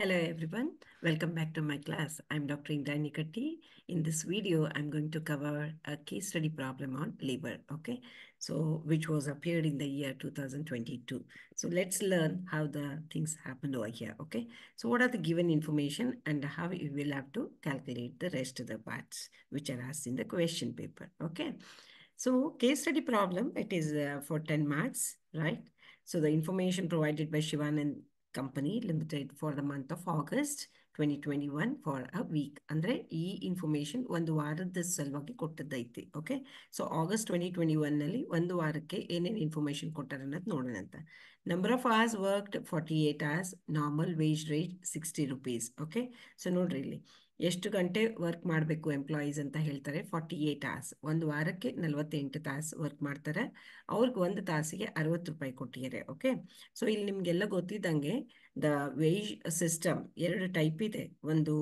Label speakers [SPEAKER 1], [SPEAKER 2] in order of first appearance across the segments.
[SPEAKER 1] Hello everyone, welcome back to my class. I'm Dr. Indra Nikati. In this video, I'm going to cover a case study problem on labor, okay? So, which was appeared in the year 2022. So let's learn how the things happened over here, okay? So what are the given information and how you will have to calculate the rest of the parts which are asked in the question paper, okay? So case study problem, it is uh, for 10 marks, right? So the information provided by and company limited for the month of August twenty twenty one for a week ಅಂದರೆ ಈ information ಒಂದು ವಾರದ ಸಲುವಾಗಿ ಕೊಟ್ಟದ್ದೈತಿ okay so August twenty twenty ಒನ್ನಲ್ಲಿ ಒಂದು ವಾರಕ್ಕೆ ಏನೇನು ಇನ್ಫಾರ್ಮೇಷನ್ ಕೊಟ್ಟಾರೆ ಅನ್ನೋದು ನೋಡೋಣ ಅಂತ number of hours worked forty eight hours normal wage rate sixty rupees okay so ನೋಡ್ರಿ ಇಲ್ಲಿ ಎಷ್ಟು ಗಂಟೆ ವರ್ಕ್ ಮಾಡಬೇಕು ಎಂಪ್ಲಾಯೀಸ್ ಅಂತ ಹೇಳ್ತಾರೆ ಫಾರ್ಟಿ ಏಯ್ಟ್ ಅವರ್ಸ್ ಒಂದು ವಾರಕ್ಕೆ ನಲವತ್ತೆಂಟು ತಾಸು ವರ್ಕ್ ಮಾಡ್ತಾರೆ ಅವ್ರಿಗೆ ಒಂದು ತಾಸಿಗೆ ಅರವತ್ತು ರೂಪಾಯಿ ಕೊಟ್ಟಿದ್ದಾರೆ ಓಕೆ ಸೊ ಇಲ್ಲಿ ನಿಮಗೆಲ್ಲ ಗೊತ್ತಿದ್ದಂಗೆ ದ ವೇಜ್ ಸಿಸ್ಟಮ್ ಎರಡು ಟೈಪ್ ಇದೆ ಒಂದು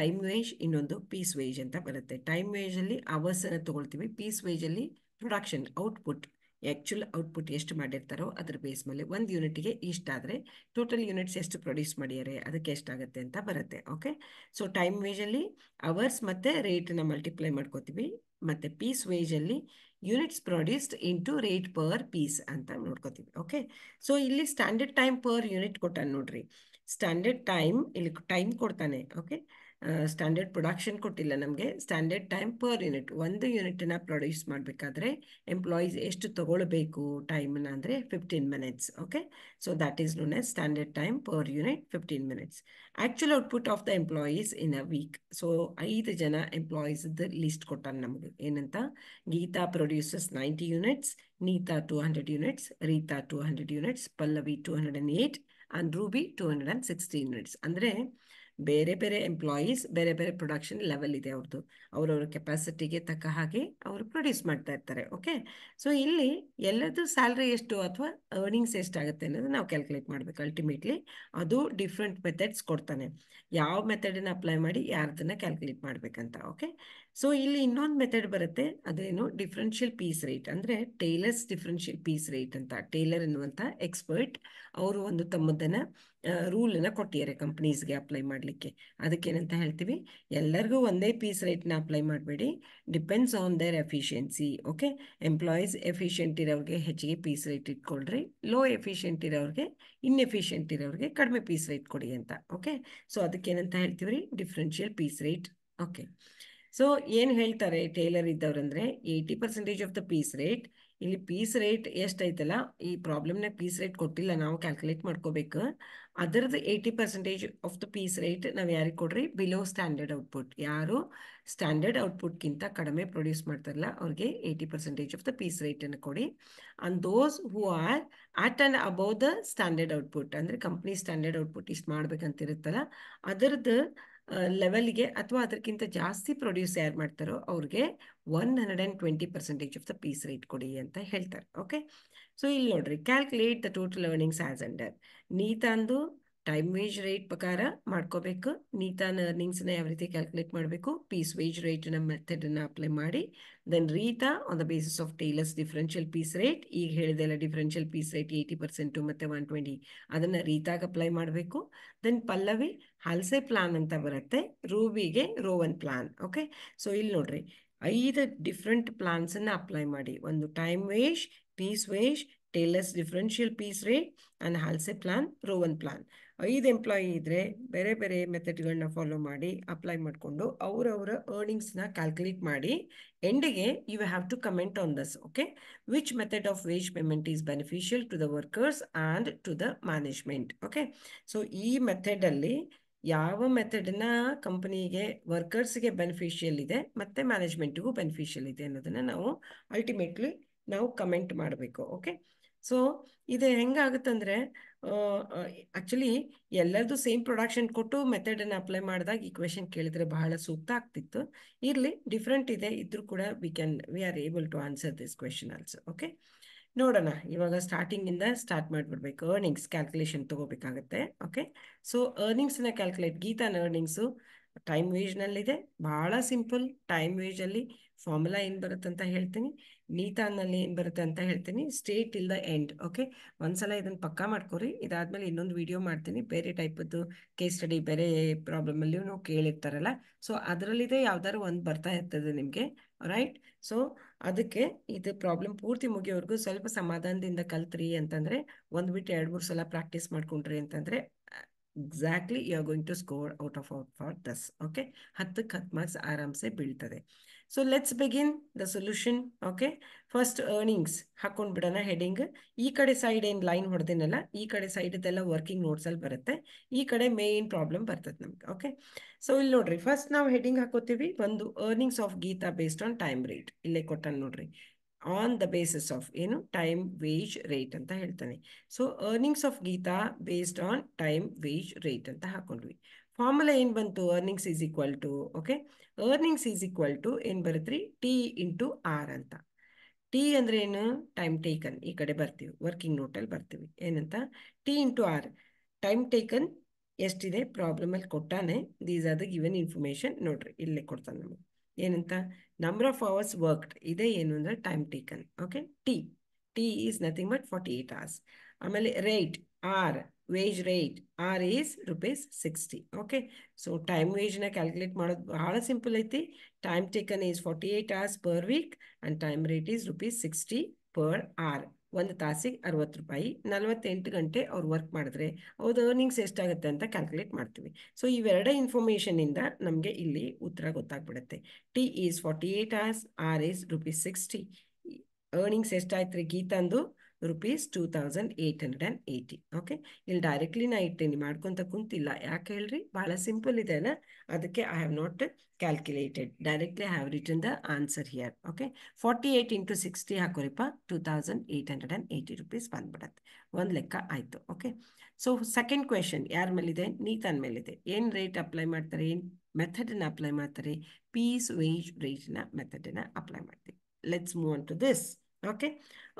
[SPEAKER 1] ಟೈಮ್ ವೇಜ್ ಇನ್ನೊಂದು ಪೀಸ್ ವೇಜ್ ಅಂತ ಬರುತ್ತೆ ಟೈಮ್ ವೇಜಲ್ಲಿ ಅವರ್ಸನ್ನು ತೊಗೊಳ್ತೀವಿ ಪೀಸ್ ವೇಜಲ್ಲಿ ಪ್ರೊಡಕ್ಷನ್ ಔಟ್ಪುಟ್ ಆ್ಯಕ್ಚುಲ್ ಔಟ್ಪುಟ್ ಎಷ್ಟು ಮಾಡಿರ್ತಾರೋ ಅದ್ರ ಬೇಸ್ ಮೇಲೆ ಒಂದು ಯೂನಿಟ್ಗೆ ಇಷ್ಟಾದರೆ ಟೋಟಲ್ ಯೂನಿಟ್ಸ್ ಎಷ್ಟು ಪ್ರೊಡ್ಯೂಸ್ ಮಾಡ್ಯಾರೆ ಅದಕ್ಕೆ ಎಷ್ಟಾಗುತ್ತೆ ಅಂತ ಬರುತ್ತೆ ಓಕೆ ಸೊ ಟೈಮ್ ವೇಜಲ್ಲಿ ಅವರ್ಸ್ ಮತ್ತು ರೇಟನ್ನ ಮಲ್ಟಿಪ್ಲೈ ಮಾಡ್ಕೋತೀವಿ ಮತ್ತು ಪೀಸ್ ವೇಜಲ್ಲಿ units produced into rate per piece ಅಂತ ನೋಡ್ಕೋತೀವಿ ಓಕೆ ಸೊ ಇಲ್ಲಿ ಸ್ಟ್ಯಾಂಡರ್ಡ್ ಟೈಮ್ ಪರ್ ಯೂನಿಟ್ ಕೊಟ್ಟಾನೆ ನೋಡ್ರಿ ಸ್ಟ್ಯಾಂಡರ್ಡ್ ಟೈಮ್ ಇಲ್ಲಿ ಟೈಮ್ ಕೊಡ್ತಾನೆ ಓಕೆ ಸ್ಟ್ಯಾಂಡರ್ಡ್ ಪ್ರೊಡಕ್ಷನ್ ಕೊಟ್ಟಿಲ್ಲ ನಮಗೆ ಸ್ಟ್ಯಾಂಡರ್ಡ್ ಟೈಮ್ ಪರ್ ಯೂನಿಟ್ ಒಂದು ಯೂನಿಟನ್ನು ಪ್ರೊಡ್ಯೂಸ್ ಮಾಡಬೇಕಾದ್ರೆ ಎಂಪ್ಲಾಯೀಸ್ ಎಷ್ಟು ತೊಗೊಳ್ಬೇಕು ಟೈಮನ್ನ ಅಂದರೆ fifteen minutes okay so that is known as standard time per unit fifteen minutes actual output of the employees in a week so ಐದು ಜನ ಎಂಪ್ಲಾಯೀಸ್ದು ಲಿಸ್ಟ್ ಕೊಟ್ಟಾರೆ ನಮಗೆ ಏನಂತ Geeta produces ninety units Neeta two hundred units Reeta two hundred units Pallavi two hundred and eight and Ruby two hundred and sixty units ಅಂದರೆ ಬೇರೆ ಬೇರೆ employees ಬೇರೆ ಬೇರೆ ಪ್ರೊಡಕ್ಷನ್ ಲೆವೆಲ್ ಇದೆ ಅವ್ರದ್ದು ಅವರವ್ರ ಕೆಪಾಸಿಟಿಗೆ ತಕ್ಕ ಹಾಗೆ ಅವರು ಪ್ರೊಡ್ಯೂಸ್ ಮಾಡ್ತಾ ಇರ್ತಾರೆ ಓಕೆ ಸೊ ಇಲ್ಲಿ ಎಲ್ಲದೂ ಸ್ಯಾಲ್ರಿ ಎಷ್ಟು ಅಥವಾ ಅರ್ನಿಂಗ್ಸ್ ಎಷ್ಟಾಗುತ್ತೆ ಅನ್ನೋದು ನಾವು ಕ್ಯಾಲ್ಕುಲೇಟ್ ಮಾಡಬೇಕು ಅಲ್ಟಿಮೇಟ್ಲಿ ಅದು ಡಿಫ್ರೆಂಟ್ ಮೆಥಡ್ಸ್ ಕೊಡ್ತಾನೆ ಯಾವ ಮೆಥಡನ್ನು ಅಪ್ಲೈ ಮಾಡಿ ಯಾರ್ದನ್ನು ಕ್ಯಾಲ್ಕುಲೇಟ್ ಮಾಡ್ಬೇಕಂತ ಓಕೆ ಸೊ ಇಲ್ಲಿ ಇನ್ನೊಂದು ಮೆಥಡ್ ಬರುತ್ತೆ ಅದೇನು ಡಿಫ್ರೆನ್ಷಿಯಲ್ ಪೀಸ್ ರೇಟ್ ಅಂದರೆ ಟೇಲರ್ಸ್ ಡಿಫ್ರೆನ್ಷಿಯಲ್ ಪೀಸ್ ರೇಟ್ ಅಂತ ಟೇಲರ್ ಎನ್ನುವಂಥ ಎಕ್ಸ್ಪರ್ಟ್ ಅವರು ಒಂದು ತಮ್ಮದನ್ನು ರೂಲನ್ನು ಕೊಟ್ಟಿದ್ದಾರೆ ಕಂಪ್ನೀಸ್ಗೆ ಅಪ್ಲೈ ಮಾಡಲಿಕ್ಕೆ ಅದಕ್ಕೇನಂತ ಹೇಳ್ತೀವಿ ಎಲ್ಲರಿಗೂ ಒಂದೇ ಪೀಸ್ ರೇಟ್ನ ಅಪ್ಲೈ ಮಾಡಬೇಡಿ depends on their efficiency okay employees efficient ಇರೋರಿಗೆ ಹೆಚ್ಚಿಗೆ ಪೀಸ್ ರೇಟ್ ಇಟ್ಕೊಳ್ರಿ ಲೋ ಎಫಿಷಿಯೆಂಟ್ ಇರೋರಿಗೆ ಇನ್ಎಫಿಷಿಯೆಂಟ್ ಇರೋರಿಗೆ ಕಡಿಮೆ ಪೀಸ್ ರೇಟ್ ಕೊಡಿ ಅಂತ ಓಕೆ ಸೊ ಅದಕ್ಕೇನಂತ ಹೇಳ್ತೀವಿ ರೀ differential piece rate okay so ಏನು ಹೇಳ್ತಾರೆ ಟೇಲರ್ ಇದ್ದವ್ರಂದ್ರೆ eighty percentage of the piece rate ಇಲ್ಲಿ ಪೀಸ್ ರೇಟ್ ಐತಲ್ಲ ಈ ಪ್ರಾಬ್ಲಮ್ನಾಗ ಪೀಸ್ ರೇಟ್ ಕೊಟ್ಟಿಲ್ಲ ನಾವು ಕ್ಯಾಲ್ಕುಲೇಟ್ ಮಾಡ್ಕೋಬೇಕು ಅದರದ್ದು eighty percentage of the piece rate ನಾವು ಯಾರಿಗೆ ಕೊಡ್ರಿ ಬಿಲೋ ಸ್ಟ್ಯಾಂಡರ್ಡ್ ಔಟ್ಪುಟ್ ಯಾರು ಸ್ಟ್ಯಾಂಡರ್ಡ್ ಔಟ್ಪುಟ್ಗಿಂತ ಕಡಿಮೆ ಪ್ರೊಡ್ಯೂಸ್ ಮಾಡ್ತಾರಲ್ಲ ಅವ್ರಿಗೆ ಏಯ್ಟಿ ಪರ್ಸೆಂಟೇಜ್ ಆಫ್ ದ ಪೀಸ್ ರೇಟನ್ನು ಕೊಡಿ and those who are at and above the standard output ಅಂದರೆ ಕಂಪ್ನಿ ಸ್ಟ್ಯಾಂಡರ್ಡ್ ಔಟ್ಪುಟ್ ಇಷ್ಟು ಮಾಡ್ಬೇಕಂತಿರುತ್ತಲ್ಲ ಅದರದ್ದು ಲೆವೆಲ್ಗೆ ಅಥವಾ ಅದಕ್ಕಿಂತ ಜಾಸ್ತಿ ಪ್ರೊಡ್ಯೂಸ್ ಯಾರು ಮಾಡ್ತಾರೋ ಅವ್ರಿಗೆ one hundred and twenty percentage of the piece rate ಕೊಡಿ ಅಂತ ಹೇಳ್ತಾರೆ ಓಕೆ ಸೊ ಇಲ್ಲಿ ನೋಡ್ರಿ calculate the total earnings as under ನೀ ಟೈಮ್ ವೇಜ್ ರೇಟ್ ಪ್ರಕಾರ ಮಾಡ್ಕೋಬೇಕು ನೀತಾನ ಅರ್ನಿಂಗ್ಸ್ನ ಯಾವ ರೀತಿ ಕ್ಯಾಲ್ಕುಲೇಟ್ ಮಾಡಬೇಕು ಪೀಸ್ ವೇಜ್ ಮೆಥಡ್ ಮೆಥಡನ್ನು ಅಪ್ಲೈ ಮಾಡಿ then Reeta on the basis of Taylor's differential piece rate ಈಗ ಹೇಳಿದೆಲ್ಲ differential piece rate eighty percent ಮತ್ತೆ ಒನ್ ಟ್ವೆಂಟಿ ಅದನ್ನು ರೀತಾಗ ಅಪ್ಲೈ ಮಾಡಬೇಕು ದೆನ್ ಪಲ್ಲವಿ ಹಲ್ಸೆ ಪ್ಲಾನ್ ಅಂತ ಬರುತ್ತೆ ರೂಬಿಗೆ ರೋವನ್ ಪ್ಲಾನ್ ಓಕೆ ಸೊ ಇಲ್ಲಿ ನೋಡ್ರಿ ಐದು ಡಿಫ್ರೆಂಟ್ ಪ್ಲಾನ್ಸನ್ನು ಅಪ್ಲೈ ಮಾಡಿ ಒಂದು time wage piece wage Taylor's differential piece rate and Halsey plan Rowan plan ಐದು ಎಂಪ್ಲಾಯಿ ಇದ್ದರೆ ಬೇರೆ ಬೇರೆ ಮೆಥಡ್ಗಳನ್ನ ಫಾಲೋ ಮಾಡಿ ಅಪ್ಲೈ ಮಾಡಿಕೊಂಡು ಅವರವರ ಅರ್ನಿಂಗ್ಸ್ನ ಕ್ಯಾಲ್ಕುಲೇಟ್ ಮಾಡಿ ಎಂಡಿಗೆ you have to comment on thus okay which method of wage payment is beneficial to the workers and to the management okay so ಈ ಮೆಥಡಲ್ಲಿ ಯಾವ ಮೆಥಡನ್ನ ಕಂಪನಿಗೆ ವರ್ಕರ್ಸ್ಗೆ ಬೆನಿಫಿಷಿಯಲ್ ಇದೆ ಮತ್ತು ಮ್ಯಾನೇಜ್ಮೆಂಟಿಗೂ ಬೆನಿಫಿಷಿಯಲ್ ಇದೆ ಅನ್ನೋದನ್ನು ನಾವು ಅಲ್ಟಿಮೇಟ್ಲಿ ನಾವು ಕಮೆಂಟ್ ಮಾಡಬೇಕು ಓಕೆ ಸೊ ಇದು ಹೆಂಗಾಗುತ್ತಂದರೆ ಆಕ್ಚುಲಿ ಎಲ್ಲರದು ಸೇಮ್ ಪ್ರೊಡಕ್ಷನ್ ಕೊಟ್ಟು ಮೆಥಡ್ ಅನ್ನ ಅಪ್ಲೈ ಮಾಡಿದಾಗ ಈ ಕ್ವೆಶನ್ ಕೇಳಿದ್ರೆ ಬಹಳ ಸೂಕ್ತ ಆಗ್ತಿತ್ತು ಇರ್ಲಿ ಡಿಫ್ರೆಂಟ್ ಇದೆ ಇದ್ರೂ ಕೂಡ we can we are able to answer this question also okay ನೋಡೋಣ ಇವಾಗ ಸ್ಟಾರ್ಟಿಂಗ್ ಇಂದ ಸ್ಟಾರ್ಟ್ ಮಾಡ್ಬಿಡ್ಬೇಕು ಅರ್ನಿಂಗ್ಸ್ ಕ್ಯಾಲ್ಕುಲೇಷನ್ ತಗೋಬೇಕಾಗತ್ತೆ ಓಕೆ ಸೊ ಅರ್ನಿಂಗ್ಸ್ ನ ಕ್ಯಾಲ್ಕುಲೇಟ್ ಗೀತಾನ್ ಅರ್ನಿಂಗ್ಸು ಟೈಮ್ ವೇಜ್ ನಲ್ಲಿ ಬಹಳ ಸಿಂಪಲ್ ಟೈಮ್ ವೇಜ್ ಅಲ್ಲಿ ಫಾರ್ಮುಲಾ ಏನ್ ಬರುತ್ತಂತ ಹೇಳ್ತೀನಿ ನೀತಾನಲ್ಲಿ ಏನು ಬರುತ್ತೆ ಅಂತ ಹೇಳ್ತೀನಿ ಸ್ಟೇಟ್ ಇಲ್ ದ ಎಂಡ್ ಓಕೆ ಒಂದ್ಸಲ ಇದನ್ನ ಪಕ್ಕಾ ಮಾಡ್ಕೊರಿ ಇದಾದ್ಮೇಲೆ ಇನ್ನೊಂದು ವಿಡಿಯೋ ಮಾಡ್ತೀನಿ ಬೇರೆ ಟೈಪದ್ದು ಕೇಸ್ ಸ್ಟಡಿ ಬೇರೆ ಪ್ರಾಬ್ಲಮ್ ಅಲ್ಲಿ ಕೇಳಿರ್ತಾರಲ್ಲ ಸೊ ಅದರಲ್ಲಿದೆ ಯಾವ್ದಾದ್ರು ಒಂದು ಬರ್ತಾ ಇರ್ತದೆ ನಿಮಗೆ ರೈಟ್ ಸೊ ಅದಕ್ಕೆ ಇದು ಪ್ರಾಬ್ಲಮ್ ಪೂರ್ತಿ ಮುಗಿಯೋವರೆಗೂ ಸ್ವಲ್ಪ ಸಮಾಧಾನದಿಂದ ಕಲ್ತ್ರಿ ಅಂತಂದ್ರೆ ಒಂದು ಬಿಟ್ಟು ಎರಡು ಮೂರು ಸಲ ಪ್ರಾಕ್ಟೀಸ್ ಮಾಡ್ಕೊಂಡ್ರಿ ಅಂತಂದ್ರೆ exactly you are going to score out of out for thus okay ಹತ್ತಕ್ಕೆ ಹತ್ತು ಮಾರ್ಕ್ಸ್ ಆರಾಮ್ಸೆ ಬೀಳ್ತದೆ so let's begin the solution okay first earnings ಹಾಕೊಂಡ್ಬಿಡೋಣ ಹೆಡಿಂಗ್ ಈ ಕಡೆ ಸೈಡ್ ಏನು ಲೈನ್ ಹೊಡೆದಿನಲ್ಲ ಈ ಕಡೆ ಸೈಡ್ದೆಲ್ಲ ವರ್ಕಿಂಗ್ ನೋಟ್ಸಲ್ಲಿ ಬರುತ್ತೆ ಈ ಕಡೆ ಮೇನ್ ಪ್ರಾಬ್ಲಮ್ ಬರ್ತದೆ ನಮ್ಗೆ ಓಕೆ ಸೊ ಇಲ್ಲಿ ನೋಡ್ರಿ ಫಸ್ಟ್ ನಾವು ಹೆಡಿಂಗ್ ಹಾಕೋತೀವಿ ಒಂದು earnings of Geeta based on time rate ಇಲ್ಲೇ ಕೊಟ್ಟಾನ ನೋಡ್ರಿ ಆನ್ ದ ಬೇಸಿಸ್ ಆಫ್ ಏನು ಟೈಮ್ ವೇಜ್ ರೇಟ್ ಅಂತ ಹೇಳ್ತಾನೆ so earnings of Geeta based on time wage rate ಅಂತ ಹಾಕೊಂಡ್ವಿ ಫಾರ್ಮುಲಾ ಏನು ಬಂತು earnings is equal to okay earnings is equal to ಏನು ಬರುತ್ತೆ ಟಿ ಇಂಟು ಆರ್ ಅಂತ ಟಿ ಅಂದ್ರೆ ಏನು ಟೈಮ್ ಟೇಕನ್ ಈ ಕಡೆ ಬರ್ತೀವಿ ವರ್ಕಿಂಗ್ ನೋಟಲ್ಲಿ ಬರ್ತೀವಿ ಏನಂತ T into R time taken ಎಷ್ಟಿದೆ ಪ್ರಾಬ್ಲಮಲ್ಲಿ ಕೊಟ್ಟಾನೆ these are the given information ನೋಡ್ರಿ ಇಲ್ಲೇ ಕೊಡ್ತಾನೆ ನಮಗೆ ಏನಂತ ನಂಬರ್ ಆಫ್ ಅವರ್ಸ್ ವರ್ಕ್ಡ್ ಇದೆ ಏನು ಅಂದರೆ time taken okay T T is nothing but forty eight hours ಆಮೇಲೆ rate R wage rate R is rupees sixty okay so time ವೇಜ್ನ ಕ್ಯಾಲ್ಕುಲೇಟ್ ಮಾಡೋದು ಬಹಳ ಸಿಂಪಲ್ ಐತಿ time taken is forty eight hours per week and time rate is rupees sixty per hour ಒಂದು ತಾಸಿಗೆ ಅರವತ್ತು ರೂಪಾಯಿ ನಲ್ವತ್ತೆಂಟು ಗಂಟೆ ಅವ್ರು ವರ್ಕ್ ಮಾಡಿದ್ರೆ ಅವ್ರದ್ದು ಅರ್ನಿಂಗ್ಸ್ ಎಷ್ಟಾಗುತ್ತೆ ಅಂತ ಕ್ಯಾಲ್ಕುಲೇಟ್ ಮಾಡ್ತೀವಿ ಸೊ ಇವೆರಡೇ ಇನ್ಫಾರ್ಮೇಷನಿಂದ ನಮಗೆ ಇಲ್ಲಿ ಉತ್ತರ ಗೊತ್ತಾಗ್ಬಿಡುತ್ತೆ T is forty eight hours R is rupees sixty earnings ಎಷ್ಟಾಯ್ತು ರೀ ಗೀತಂದು rupees two thousand eight hundred and eighty okay ಇಲ್ಲಿ ಡೈರೆಕ್ಟ್ಲಿ ನಾ ಇಟ್ಟೇನಿ ಮಾಡ್ಕೊತ ಕುಂತಿಲ್ಲ ಯಾಕೆ ಹೇಳ್ರಿ ಭಾಳ ಸಿಂಪಲ್ ಇದೆಲ್ಲ ಅದಕ್ಕೆ I have not calculated directly I have written the answer here okay forty eight into sixty ಹಾಕೋರಿಪ್ಪ two thousand eight hundred and eighty rupees ಬಂದ್ಬಿಡತ್ತೆ ಒಂದು ಲೆಕ್ಕ ಆಯಿತು ಓಕೆ ಸೊ ಸೆಕೆಂಡ್ ಕ್ವೆಶನ್ ಯಾರ ಮೇಲಿದೆ ನೀತನ್ ಮೇಲಿದೆ ಏನು ರೇಟ್ ಅಪ್ಲೈ ಮಾಡ್ತಾರೆ ಏನು ಮೆಥಡನ್ನು ಅಪ್ಲೈ ಮಾಡ್ತಾರೆ ಪೀಸ್ ವೇಜ್ ರೇಟ್ನ ಮೆಥಡನ್ನು ಅಪ್ಲೈ ಮಾಡ್ತೀವಿ let's move on to this okay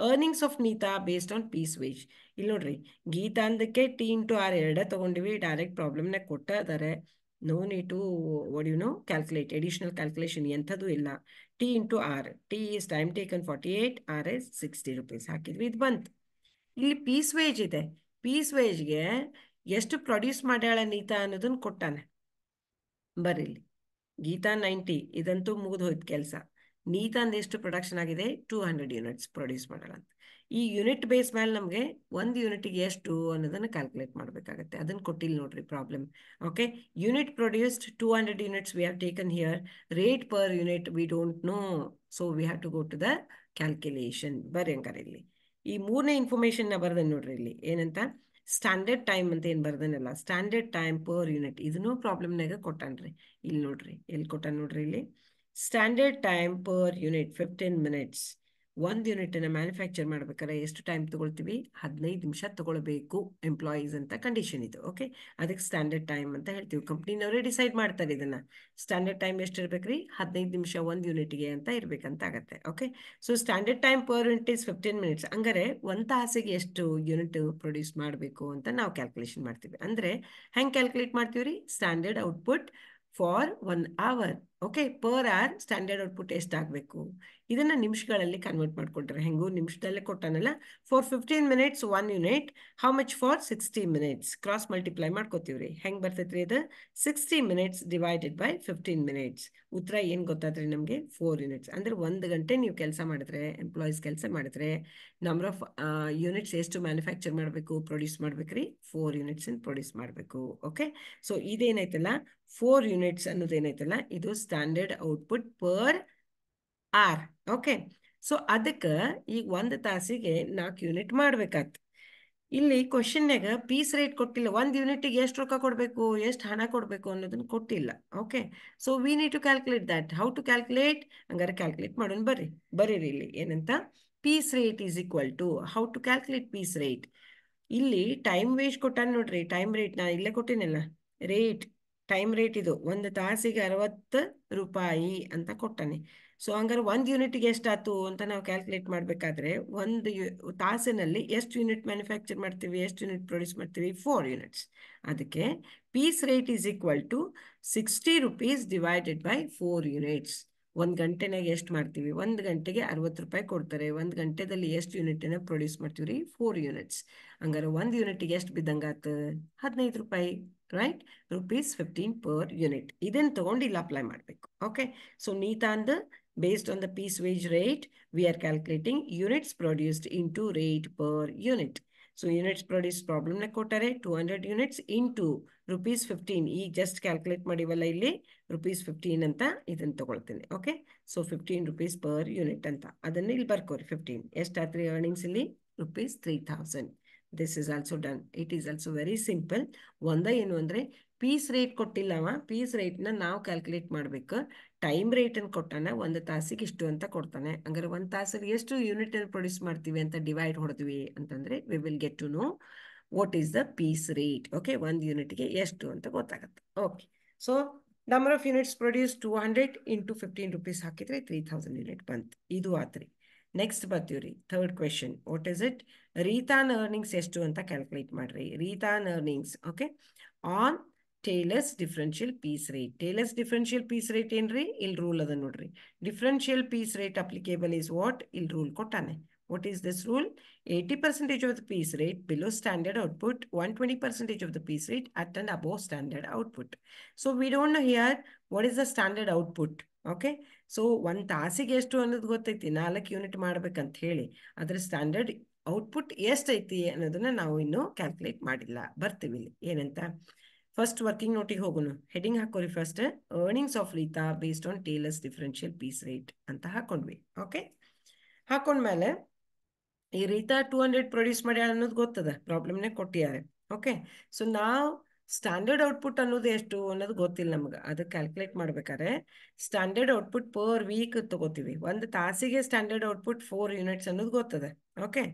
[SPEAKER 1] earnings of Neeta based on piece wage ಇಲ್ಲಿ ನೋಡ್ರಿ ಗೀತಾ ಅಂದಕ್ಕೆ ಟಿ ಇಂಟು ಆರ್ ಎರಡೇ ತಗೊಂಡಿವಿ ಡೈರೆಕ್ಟ್ ಪ್ರಾಬ್ಲಮ್ನ ಕೊಟ್ಟ ಅದಾರೆ no need to what you know calculate additional calculation ಎಂಥದ್ದು ಇಲ್ಲ T into R T is time taken forty eight R is sixty rupees ಹಾಕಿದ್ವಿ ಇದು ಬಂತು ಇಲ್ಲಿ ಪೀಸ್ ವೇಜ್ ಇದೆ ಪೀಸ್ ವೇಜ್ಗೆ ಎಷ್ಟು ಪ್ರೊಡ್ಯೂಸ್ ಮಾಡ್ಯಾಳ ನೀತಾ ಅನ್ನೋದನ್ನು ಕೊಟ್ಟಾನೆ ಬರೀಲಿ ಗೀತಾ ನೈಂಟಿ ಇದಂತೂ ಮುಗಿದು ಹೋಯ್ತು ಕೆಲಸ ನೀತಾಂದ್ ಎಷ್ಟು ಪ್ರೊಡಕ್ಷನ್ ಆಗಿದೆ ಟೂ ಹಂಡ್ರೆಡ್ ಯೂನಿಟ್ಸ್ ಪ್ರೊಡ್ಯೂಸ್ ಮಾಡಲ್ಲ ಅಂತ ಈ ಯೂನಿಟ್ ಬೇಸ್ ಮೇಲೆ ನಮಗೆ ಒಂದು ಯೂನಿಟ್ಗೆ ಎಷ್ಟು ಅನ್ನೋದನ್ನು ಕ್ಯಾಲ್ಕುಲೇಟ್ ಮಾಡಬೇಕಾಗುತ್ತೆ ಅದನ್ನು ಕೊಟ್ಟಿಲ್ಲ ನೋಡ್ರಿ problem okay unit produced two hundred units we have taken here rate per unit we don't know so we have to go to the calculation ಬರೀ ಹಂಗಾರೆ ಇಲ್ಲಿ ಈ ಮೂರನೇ ಇನ್ಫಾರ್ಮೇಶನ್ನ ಬರ್ದನ್ ನೋಡ್ರಿ ಇಲ್ಲಿ ಏನಂತ ಸ್ಟ್ಯಾಂಡರ್ಡ್ ಟೈಮ್ ಅಂತ ಏನು ಬರ್ದನಲ್ಲ ಸ್ಟ್ಯಾಂಡರ್ಡ್ ಟೈಮ್ ಪರ್ ಯೂನಿಟ್ ಇದನ್ನೂ ಪ್ರಾಬ್ಲಮ್ನಾಗ ಕೊಟ್ಟಾನ್ರಿ ಇಲ್ಲಿ ನೋಡ್ರಿ ಎಲ್ಲಿ ಕೊಟ್ಟಾನ ನೋಡ್ರಿ ಇಲ್ಲಿ standard time per unit fifteen minutes ಒಂದು ಯೂನಿಟನ್ನು ಮ್ಯಾನುಫ್ಯಾಕ್ಚರ್ ಮಾಡ್ಬೇಕಾದ್ರೆ ಎಷ್ಟು ಟೈಮ್ ತೊಗೊಳ್ತೀವಿ ಹದಿನೈದು ನಿಮಿಷ ತೊಗೊಳ್ಬೇಕು ಎಂಪ್ಲಾಯೀಸ್ ಅಂತ ಕಂಡೀಷನ್ ಇದು ಓಕೆ ಅದಕ್ಕೆ ಸ್ಟ್ಯಾಂಡರ್ಡ್ ಟೈಮ್ ಅಂತ ಹೇಳ್ತೀವಿ ಕಂಪ್ನಿನವರೇ ಡಿಸೈಡ್ ಮಾಡ್ತಾರೆ ಇದನ್ನು ಸ್ಟ್ಯಾಂಡರ್ಡ್ ಟೈಮ್ ಎಷ್ಟು ಇರಬೇಕು ರೀ ಹದಿನೈದು ನಿಮಿಷ ಒಂದು ಯೂನಿಟ್ಗೆ ಅಂತ ಇರಬೇಕಂತ ಆಗುತ್ತೆ okay so standard time per unit is fifteen minutes ಹಂಗಾರೆ ಒಂದು ತಾಸಿಗೆ ಎಷ್ಟು ಯೂನಿಟ್ ಪ್ರೊಡ್ಯೂಸ್ ಮಾಡಬೇಕು ಅಂತ ನಾವು ಕ್ಯಾಲ್ಕುಲೇಷನ್ ಮಾಡ್ತೀವಿ ಅಂದರೆ ಹೆಂಗೆ ಕ್ಯಾಲ್ಕುಲೇಟ್ ಮಾಡ್ತೀವಿ ರೀ standard output for one hour okay per hour standard output ಎಷ್ಟಾಗಬೇಕು ಇದನ್ನು ನಿಮಿಷಗಳಲ್ಲಿ ಕನ್ವರ್ಟ್ ಮಾಡಿಕೊಟ್ರೆ ಹೆಂಗೂ ನಿಮಿಷದಲ್ಲೇ ಕೊಟ್ಟಾನಲ್ಲ for fifteen minutes one unit how much for sixty minutes cross multiply ಮಾಡ್ಕೋತೀವ್ರಿ ಹೆಂಗೆ ಬರ್ತೈತೆ ರೀ ಇದು sixty minutes divided by fifteen minutes ಉತ್ತರ ಏನು ಗೊತ್ತಾದ್ರಿ ನಮಗೆ ಫೋರ್ ಯುನಿಟ್ಸ್ ಅಂದರೆ ಒಂದು ಗಂಟೆ ನೀವು ಕೆಲಸ ಮಾಡಿದ್ರೆ ಎಂಪ್ಲಾಯೀಸ್ ಕೆಲಸ ಮಾಡಿದ್ರೆ ನಂಬರ್ ಆಫ್ ಯೂನಿಟ್ಸ್ ಎಷ್ಟು ಮ್ಯಾನುಫ್ಯಾಕ್ಚರ್ ಮಾಡಬೇಕು ಪ್ರೊಡ್ಯೂಸ್ ಮಾಡ್ಬೇಕು ರೀ ಫೋರ್ ಯೂನಿಟ್ಸ್ ಪ್ರೊಡ್ಯೂಸ್ ಮಾಡಬೇಕು ಓಕೆ ಸೊ ಇದೇನೈತಲ್ಲ ಫೋರ್ ಯೂನಿಟ್ಸ್ ಅನ್ನೋದೇನೈತಲ್ಲ ಇದು standard output per hour okay so ಅದಕ್ಕೆ ಈಗ ಒಂದು ತಾಸಿಗೆ ನಾಲ್ಕು ಯೂನಿಟ್ ಮಾಡ್ಬೇಕಾತ್ ಇಲ್ಲಿ ಕ್ವಶನ್ಯಾಗ ಪೀಸ್ ರೇಟ್ ಕೊಟ್ಟಿಲ್ಲ ಒಂದು ಯೂನಿಟಿಗೆ ಎಷ್ಟು ರೊಕ್ಕ ಕೊಡಬೇಕು ಎಷ್ಟು ಹಣ ಕೊಡಬೇಕು ಅನ್ನೋದನ್ನ ಕೊಟ್ಟಿಲ್ಲ okay so we need to calculate that how to calculate ಹಂಗಾರೆ ಕ್ಯಾಲ್ಕುಲೇಟ್ ಮಾಡೋಣ ಬರ್ರಿ ಬರೀರಿ ಇಲ್ಲಿ ಏನಂತ piece rate is equal to how to calculate piece rate ಇಲ್ಲಿ ಟೈಮ್ ವೇಸ್ಟ್ ಕೊಟ್ಟಾನ ನೋಡ್ರಿ ಟೈಮ್ ರೇಟ್ ನಾ ಇಲ್ಲೇ ಕೊಟ್ಟಿನಲ್ಲ ರೇಟ್ ಟೈಮ್ ರೇಟ್ ಇದು ಒಂದು ತಾಸಿಗೆ ಅರವತ್ತು ರೂಪಾಯಿ ಅಂತ ಕೊಟ್ಟಾನೆ ಸೊ ಹಂಗಾರೆ ಒಂದು ಯೂನಿಟ್ಗೆ ಎಷ್ಟಾಯ್ತು ಅಂತ ನಾವು ಕ್ಯಾಲ್ಕುಲೇಟ್ ಮಾಡಬೇಕಾದ್ರೆ ಒಂದು ಯು ತಾಸಿನಲ್ಲಿ ಎಷ್ಟು ಯೂನಿಟ್ ಮ್ಯಾನುಫ್ಯಾಕ್ಚರ್ ಮಾಡ್ತೀವಿ ಎಷ್ಟು ಯೂನಿಟ್ ಪ್ರೊಡ್ಯೂಸ್ ಮಾಡ್ತೀವಿ ಫೋರ್ ಯೂನಿಟ್ಸ್ ಅದಕ್ಕೆ piece rate is equal to sixty rupees divided by four units ಒಂದು ಗಂಟೆನಾಗ ಎಷ್ಟು ಮಾಡ್ತೀವಿ ಒಂದು ಗಂಟೆಗೆ ಅರವತ್ತು ರೂಪಾಯಿ ಕೊಡ್ತಾರೆ ಒಂದು ಗಂಟೆದಲ್ಲಿ ಎಷ್ಟು ಯೂನಿಟನ್ನು ಪ್ರೊಡ್ಯೂಸ್ ಮಾಡ್ತೀವಿ ರೀ ಫೋರ್ ಯೂನಿಟ್ಸ್ ಹಂಗಾರೆ ಒಂದು ಯೂನಿಟಿಗೆ ಎಷ್ಟು ಬಿದ್ದಂಗೆ ಆತು ಹದಿನೈದು ರೂಪಾಯಿ right rupees fifteen per unit ಇದನ್ನು ತೊಗೊಂಡು ಇಲ್ಲಿ ಅಪ್ಲೈ ಮಾಡಬೇಕು ಓಕೆ ಸೊ ನೀತ ಅಂದ್ based on the piece wage rate we are calculating units produced into rate per unit so units produce ಪ್ರಾಬ್ಲಮ್ನಾಗ ಕೊಟ್ಟರೆ two hundred units into rupees fifteen ಈಗ just calculate ಮಾಡಿವಲ್ಲ ಇಲ್ಲಿ ರುಪೀಸ್ ಫಿಫ್ಟೀನ್ ಅಂತ ಇದನ್ನು ತಗೊಳ್ತೀನಿ okay so fifteen rupees per unit ಅಂತ ಅದನ್ನು ಇಲ್ಲಿ ಬರ್ಕೋರಿ ಫಿಫ್ಟೀನ್ ಎಷ್ಟಾದ್ರಿ ಅರ್ನಿಂಗ್ಸ್ ಇಲ್ಲಿ rupees three thousand this is also done it is also very simple ಒಂದ ಏನು ಅಂದರೆ ಪೀಸ್ ರೇಟ್ ಕೊಟ್ಟಿಲ್ಲವ ಪೀಸ್ ರೇಟ್ನ ನಾವು ಕ್ಯಾಲ್ಕುಲೇಟ್ ಮಾಡಬೇಕು ಟೈಮ್ ರೇಟನ್ನು ಕೊಟ್ಟಾನೆ ಒಂದು ತಾಸಿಗೆ ಇಷ್ಟು ಅಂತ ಕೊಡ್ತಾನೆ ಹಂಗಾರೆ ಒಂದು ತಾಸಿಗೆ ಎಷ್ಟು ಯೂನಿಟನ್ನು ಪ್ರೊಡ್ಯೂಸ್ ಮಾಡ್ತೀವಿ ಅಂತ ಡಿವೈಡ್ ಹೊಡೆದ್ವಿ ಅಂತಂದರೆ we will get to know what is the piece rate okay ಒಂದು ಯೂನಿಟ್ಗೆ ಎಷ್ಟು ಅಂತ ಗೊತ್ತಾಗುತ್ತೆ okay so number of units produce two hundred into fifteen rupees ಹಾಕಿದರೆ ತ್ರೀ ಥೌಸಂಡ್ ಯೂನಿಟ್ ಬಂತು ಇದು ಆತ್ರಿ Next Bhaturi, third question. What is it? Return earnings S2 and the calculate madri. Return earnings. Okay. On tailors differential piece rate. Tailors differential piece rate in re il rule other notary. Differential piece rate applicable is what? Il rule kotane. What is this rule? 80% of the piece rate below standard output, 120% of the piece rate at and above standard output. So we don't know here what is the standard output. Okay. So ಒಂದು ತಾಸಿಗೆ ಎಷ್ಟು ಅನ್ನೋದು ಗೊತ್ತೈತಿ ನಾಲ್ಕು unit ಮಾಡ್ಬೇಕಂತ ಹೇಳಿ ಅದ್ರ standard output ಎಷ್ಟೈತಿ ಅನ್ನೋದನ್ನ ನಾವು ಇನ್ನೂ ಕ್ಯಾಲ್ಕುಲೇಟ್ ಮಾಡಿಲ್ಲ ಬರ್ತೀವಿ ಇಲ್ಲಿ ಏನಂತ ಫಸ್ಟ್ ವರ್ಕಿಂಗ್ ನೋಟಿಗೆ ಹೋಗೋಣ ಹೆಡಿಂಗ್ ಹಾಕೋರಿ first earnings of Rita based on Taylor's differential piece rate ಅಂತ ಹಾಕೊಂಡ್ವಿ ಓಕೆ ಹಾಕೊಂಡ್ಮೇಲೆ ಈ ರೀತಾ ಟೂ ಹಂಡ್ರೆಡ್ ಪ್ರೊಡ್ಯೂಸ್ ಮಾಡ್ಯಾಳ ಅನ್ನೋದು ಗೊತ್ತದ ಪ್ರಾಬ್ಲಮ್ನೇ ಕೊಟ್ಟಿದ್ದಾರೆ ಓಕೆ ಸೊ ನಾವು ಸ್ಟ್ಯಾಂಡರ್ಡ್ ಔಟ್ಪುಟ್ ಅನ್ನೋದು ಎಷ್ಟು ಅನ್ನೋದು ಗೊತ್ತಿಲ್ಲ ನಮ್ಗೆ ಅದು ಕ್ಯಾಲ್ಕುಲೇಟ್ ಮಾಡ್ಬೇಕಾದ್ರೆ ಸ್ಟ್ಯಾಂಡರ್ಡ್ ಔಟ್ಪುಟ್ ಪರ್ ವೀಕ್ ತಗೋತೀವಿ ಒಂದು ತಾಸಿಗೆ ಸ್ಟ್ಯಾಂಡರ್ಡ್ ಔಟ್ಪುಟ್ ಫೋರ್ ಯೂನಿಟ್ಸ್ ಅನ್ನೋದು ಗೊತ್ತದೆ ಓಕೆ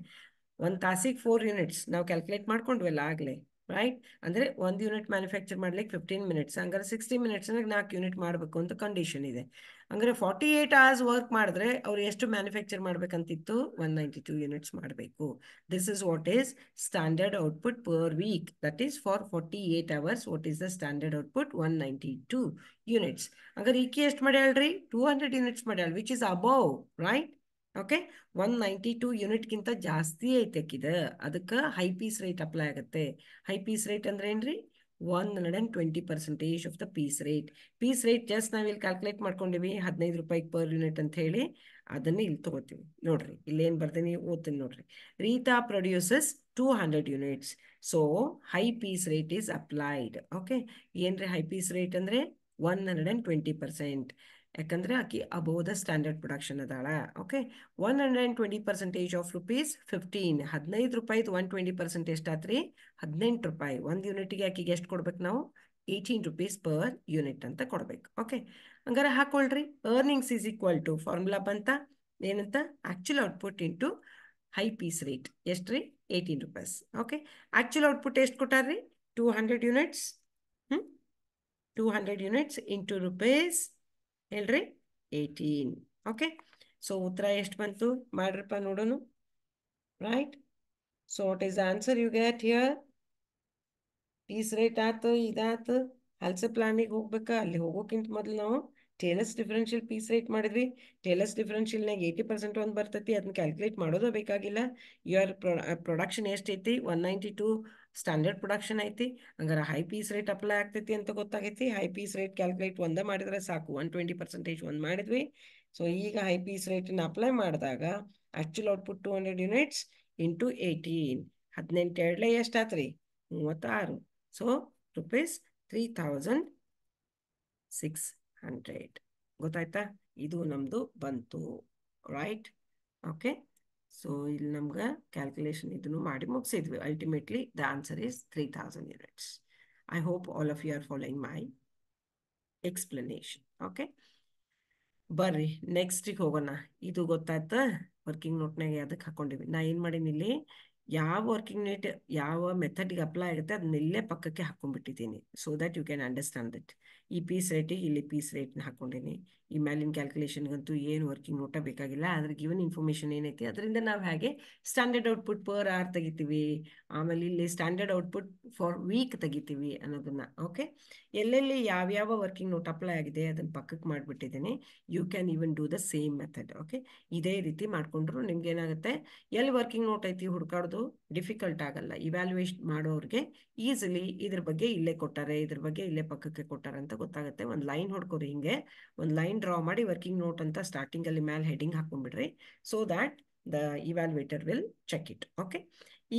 [SPEAKER 1] ಒಂದು ತಾಸಿಗೆ ಫೋರ್ ಯೂನಿಟ್ಸ್ ನಾವು ಕ್ಯಾಲ್ಕುಲೇಟ್ ಮಾಡ್ಕೊಂಡ್ವಲ್ಲ ಆಗಲೇ ರೈಟ್ ಅಂದರೆ ಒಂದು ಯೂನಿಟ್ ಮ್ಯಾನುಫ್ಯಾಕ್ಚರ್ ಮಾಡ್ಲಿಕ್ಕೆ ಫಿಫ್ಟೀನ್ ಮಿನಿಟ್ಸ್ ಹಂಗಾರೆ ಸಿಕ್ಸ್ಟಿ ಮಿನಿಟ್ಸ್ ಅಂದ್ರೆ ನಾಲ್ಕು ಯೂನಿಟ್ ಮಾಡಬೇಕು ಅಂತ ಕಂಡೀಷನ್ ಇದೆ ಹಂಗಾರೆ ಫಾರ್ಟಿ ಏಟ್ ಅವರ್ಸ್ ವರ್ಕ್ ಮಾಡಿದ್ರೆ ಅವ್ರು ಎಷ್ಟು ಮ್ಯಾನುಫ್ಯಾಕ್ಚರ್ ಮಾಡ್ಬೇಕಂತಿತ್ತು ಒನ್ ನೈಂಟಿ ಟೂ ಯೂನಿಟ್ಸ್ ಮಾಡಬೇಕು this is what is standard output per week that is for forty eight hours what is the standard output one ninety two units ಹಂಗಾರೆ ಈಕೆ ಎಷ್ಟು ಮಾಡ್ಯಾಳ್ರಿ two hundred units ಮಾಡ್ಯಾಳ which is above right okay one ninety two ಯೂನಿಟ್ಗಿಂತ ಜಾಸ್ತಿ ಐತೆ ಐತೆಕ್ಕಿದ ಅದಕ್ಕೆ ಹೈ ಪೀಸ್ ರೇಟ್ ಅಪ್ಲೈ ಆಗುತ್ತೆ ಹೈ ಪೀಸ್ ರೇಟ್ ಅಂದ್ರೆ ಏನ್ರಿ one hundred and twenty percentage of the piece rate piece rate just ನಾವಿಲ್ಲಿ ಕ್ಯಾಲ್ಕುಲೇಟ್ ಮಾಡ್ಕೊಂಡಿವಿ ಹದಿನೈದು ರೂಪಾಯಿಗೆ ಪರ್ ಯೂನಿಟ್ ಅಂತ ಹೇಳಿ ಅದನ್ನು ಇಲ್ಲಿ ತೊಗೋತೀವಿ ನೋಡ್ರಿ ಇಲ್ಲೇನು ಬರ್ತೀನಿ ಓದ್ತೀನಿ ನೋಡ್ರಿ Rita produces two hundred units so high piece rate is applied okay ಏನ್ರಿ ಹೈ ಪೀಸ್ ರೇಟ್ ಅಂದರೆ one hundred and twenty percent ಯಾಕಂದ್ರೆ ಆಕಿ ಅಬೋವ್ ದ ಸ್ಟ್ಯಾಂಡರ್ಡ್ ಪ್ರೊಡಕ್ಷನ್ ಅದಾಳ okay one hundred and twenty percentage of rupees fifteen ಹದಿನೈದು ರೂಪಾಯಿದು one twenty percent ಆತ್ರಿ ಹದಿನೆಂಟು ರೂಪಾಯಿ ಒಂದು ಯೂನಿಟ್ಗೆ ಆಕಿಗೆ ಎಷ್ಟು ಕೊಡ್ಬೇಕು ನಾವು ಏಯ್ಟೀನ್ ರುಪೀಸ್ ಪರ್ ಯೂನಿಟ್ ಅಂತ ಕೊಡ್ಬೇಕು ಓಕೆ ಹಂಗಾರೆ ಹಾಕೊಳ್ರಿ earnings is equal to formula ಬಂತ ಏನಂತ actual output into high piece rate ಎಷ್ಟು ರೀ eighteen rupees okay actual output ಎಷ್ಟು ಕೊಟ್ಟಾರ್ರಿ ಟೂ ಹಂಡ್ರೆಡ್ ಯೂನಿಟ್ಸ್ ಹ್ಞೂ two hundred units into rupees ಹೇಳ್ರಿ ಏಯ್ಟೀನ್ ಓಕೆ ಸೊ ಉತ್ತರ ಎಷ್ಟು ಬಂತು ಮಾಡ್ರಪ್ಪ ನೋಡೋನು right so what is answer you got here piece rate ಆತು ಇದಾತು ಹಲ್ಸೆ ಪ್ಲಾನಿಗೆ ಹೋಗ್ಬೇಕಾ ಅಲ್ಲಿ ಹೋಗೋಕ್ಕಿಂತ ಮೊದಲು ನಾವು ಟೇಲರ್ಸ್ ಡಿಫರೆನ್ಷಿಯಲ್ ಪೀಸ್ ರೇಟ್ ಮಾಡಿದ್ವಿ ಟೇಲಸ್ ಡಿಫರೆನ್ಷಿಯಲ್ನಾಗ ಏಯ್ಟಿ ಪರ್ಸೆಂಟ್ ಒಂದು ಬರ್ತೈತಿ ಅದನ್ನ ಕ್ಯಾಲ್ಕುಲೇಟ್ ಮಾಡೋದು ಬೇಕಾಗಿಲ್ಲ ಯುವರ್ ಪ್ರೊಡಕ್ಷನ್ ಎಷ್ಟೈತಿ one ninety two standard production ಐತಿ ಹಂಗಾರೆ ಹೈ ಪೀಸ್ ರೇಟ್ ಅಪ್ಲೈ ಆಗ್ತೈತಿ ಅಂತ ಗೊತ್ತಾಗೈತಿ ಹೈ ಪೀಸ್ ರೇಟ್ ಕ್ಯಾಲ್ಕುಲೇಟ್ ಒಂದೇ ಮಾಡಿದರೆ ಸಾಕು ಒನ್ ಟ್ವೆಂಟಿ ಪರ್ಸೆಂಟೇಜ್ ಒಂದು ಮಾಡಿದ್ವಿ ಸೊ ಈಗ ಹೈ ಪೀಸ್ ರೇಟನ್ನು ಅಪ್ಲೈ ಮಾಡಿದಾಗ actual output two hundred units into eighteen ಹದಿನೆಂಟು ಎರಡಲೇ ಎಷ್ಟಾತ್ರಿ ಮೂವತ್ತಾರು so rupees three thousand six hundred ಗೊತ್ತಾಯ್ತಾ ಇದು ನಮ್ದು ಬಂತು ರೈಟ್ ಓಕೆ ಸೊ ಇಲ್ಲಿ ನಮ್ಗೆ ಕ್ಯಾಲ್ಕುಲೇಷನ್ ಇದನ್ನು ಮಾಡಿ ಮುಗಿಸಿದ್ವಿ ultimately the answer is three thousand units I hope all of you are following my explanation okay ಬರ್ರಿ ನೆಕ್ಸ್ಟಿಗೆ ಹೋಗೋಣ ಇದು ಗೊತ್ತಾಯ್ತ ವರ್ಕಿಂಗ್ ನೋಟ್ನಾಗೆ ಅದಕ್ಕೆ ಹಾಕೊಂಡಿವಿ ನಾ ಏನು ಮಾಡೀನಿ ಇಲ್ಲಿ ಯಾವ ವರ್ಕಿಂಗ್ ನೋಟ್ ಯಾವ ಮೆಥಡ್ಗೆ ಅಪ್ಲೈ ಆಗುತ್ತೆ ಅದನ್ನೆಲ್ಲೇ ಪಕ್ಕಕ್ಕೆ ಹಾಕೊಂಡ್ಬಿಟ್ಟಿದ್ದೀನಿ so that you can understand that ಈ ಪೀಸ್ ರೇಟಿಗೆ ಇಲ್ಲಿ ಪೀಸ್ ರೇಟ್ನ ಹಾಕೊಂಡೀನಿ ಈ ಮ್ಯಾಲಿನ ಕ್ಯಾಲ್ಕುಲೇಷನ್ಗಂತೂ ಏನು ವರ್ಕಿಂಗ್ ನೋಟ ಬೇಕಾಗಿಲ್ಲ ಅದ್ರ ಗಿವನ್ ಇನ್ಫಾರ್ಮೇಷನ್ ಏನೈತಿ ಅದರಿಂದ ನಾವು ಹಾಗೆ ಸ್ಟ್ಯಾಂಡರ್ಡ್ ಔಟ್ಪುಟ್ ಪರ್ ಆರ್ ತೆಗಿತೀವಿ ಆಮೇಲೆ ಇಲ್ಲಿ ಸ್ಟ್ಯಾಂಡರ್ಡ್ ಔಟ್ಪುಟ್ ಫಾರ್ ವೀಕ್ ತೆಗಿತೀವಿ ಅನ್ನೋದನ್ನ ಓಕೆ ಎಲ್ಲೆಲ್ಲಿ ಯಾವ್ಯಾವ ವರ್ಕಿಂಗ್ ನೋಟ್ ಅಪ್ಲೈ ಆಗಿದೆ ಅದನ್ನ ಪಕ್ಕಕ್ಕೆ ಮಾಡಿಬಿಟ್ಟಿದ್ದೀನಿ you can even do the same method okay ಇದೇ ರೀತಿ ಮಾಡಿಕೊಂಡ್ರು ನಿಮ್ಗೆ ಏನಾಗುತ್ತೆ ಎಲ್ಲಿ ವರ್ಕಿಂಗ್ ನೋಟ್ ಐತಿ ಹುಡ್ಕಾಡೋದು ಡಿಫಿಕಲ್ಟ್ ಆಗಲ್ಲ ಇವ್ಯಾಲ್ಯೂಯೇಷನ್ ಮಾಡೋರಿಗೆ ಈಸಿಲಿ ಇದ್ರ ಬಗ್ಗೆ ಇಲ್ಲೇ ಕೊಟ್ಟಾರೆ ಇದ್ರ ಬಗ್ಗೆ ಇಲ್ಲೇ ಪಕ್ಕಕ್ಕೆ ಕೊಟ್ಟಾರೆ ಅಂತ ಗೊತ್ತಾಗುತ್ತೆ ಒಂದು ಲೈನ್ ಹೊಡ್ಕೋರಿ ಹಿಂಗೆ ಒಂದು ಲೈನ್ ಡ್ರಾ ಮಾಡಿ ವರ್ಕಿಂಗ್ ನೋಟ್ ಅಂತ ಸ್ಟಾರ್ಟಿಂಗ್ ಅಲ್ಲಿ ಮ್ಯಾಲೆ ಹೆಡಿಂಗ್ ಹಾಕೊಂಡ್ಬಿಡ್ರಿ so that the evaluator will check it okay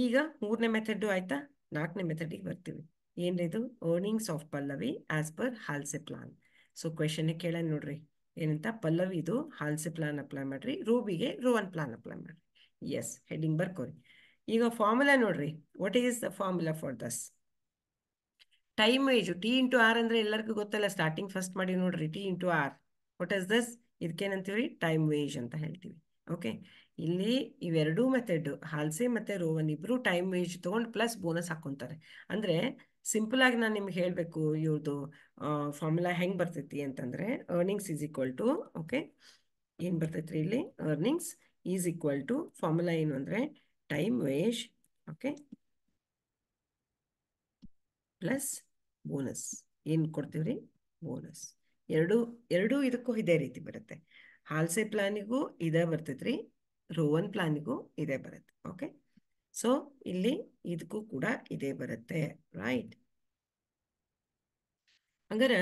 [SPEAKER 1] ಈಗ ಮೂರನೇ ಮೆಥಡ್ ಆಯ್ತಾ ನಾಲ್ಕನೇ ಮೆಥಡಿಗೆ ಬರ್ತೀವಿ ಏನಿದು earnings of Pallavi as per Halsey plan so question ಕೇಳ ನೋಡ್ರಿ ಏನಂತ ಪಲ್ಲವಿದು ಹಾಲ್ಸೆ ಪ್ಲಾನ್ ಅಪ್ಲೈ ಮಾಡ್ರಿ ರೂಬಿಗೆ ರೂ ಒನ್ ಪ್ಲಾನ್ ಅಪ್ಲೈ ಮಾಡ್ರಿ ಎಸ್ ಹೆಡಿಂಗ್ ಬರ್ಕೋರಿ ಈಗ ಫಾರ್ಮುಲಾ ನೋಡ್ರಿ what is the formula for this time wage T into R ಅಂದರೆ ಎಲ್ಲರಿಗೂ ಗೊತ್ತಲ್ಲ ಸ್ಟಾರ್ಟಿಂಗ್ ಫಸ್ಟ್ ಮಾಡಿ ನೋಡ್ರಿ T into R what is this ಇದಕ್ಕೇನಂತೀವಿ ಟೈಮ್ ವೇಜ್ ಅಂತ ಹೇಳ್ತೀವಿ ಓಕೆ ಇಲ್ಲಿ ಇವೆರಡೂ ಮೆಥಡ್ ಹಾಲ್ಸೆ ಮತ್ತು ರೋವನ್ ಇಬ್ರು ಟೈಮ್ ವೇಜ್ ತಗೊಂಡು ಪ್ಲಸ್ ಬೋನಸ್ ಹಾಕೊಂತಾರೆ ಅಂದರೆ ಸಿಂಪಲ್ ಆಗಿ ನಾನು ನಿಮ್ಗೆ ಹೇಳಬೇಕು ಇವ್ರದ್ದು ಫಾರ್ಮುಲಾ ಹೆಂಗೆ ಬರ್ತೈತಿ ಅಂತಂದ್ರೆ earnings is equal to okay ಏನು ಬರ್ತೈತ್ರಿ ಇಲ್ಲಿ earnings is equal to formula ಏನು ಅಂದರೆ time wage okay plus bonus ಏನು ಕೊಡ್ತೀವ್ರಿ ಬೋನಸ್ ಎರಡು ಎರಡೂ ಇದಕ್ಕೂ ಇದೇ ರೀತಿ ಬರುತ್ತೆ ಹಾಲ್ಸೆ ಪ್ಲಾನಿಗೂ ಇದೇ ಬರ್ತೈತ್ರಿ ರೋವನ್ ಪ್ಲಾನಿಗೂ ಇದೇ ಬರುತ್ತೆ ಓಕೆ ಸೊ ಇಲ್ಲಿ ಇದಕ್ಕೂ ಕೂಡ ಇದೇ ಬರುತ್ತೆ ರೈಟ್ ಹಂಗಾರ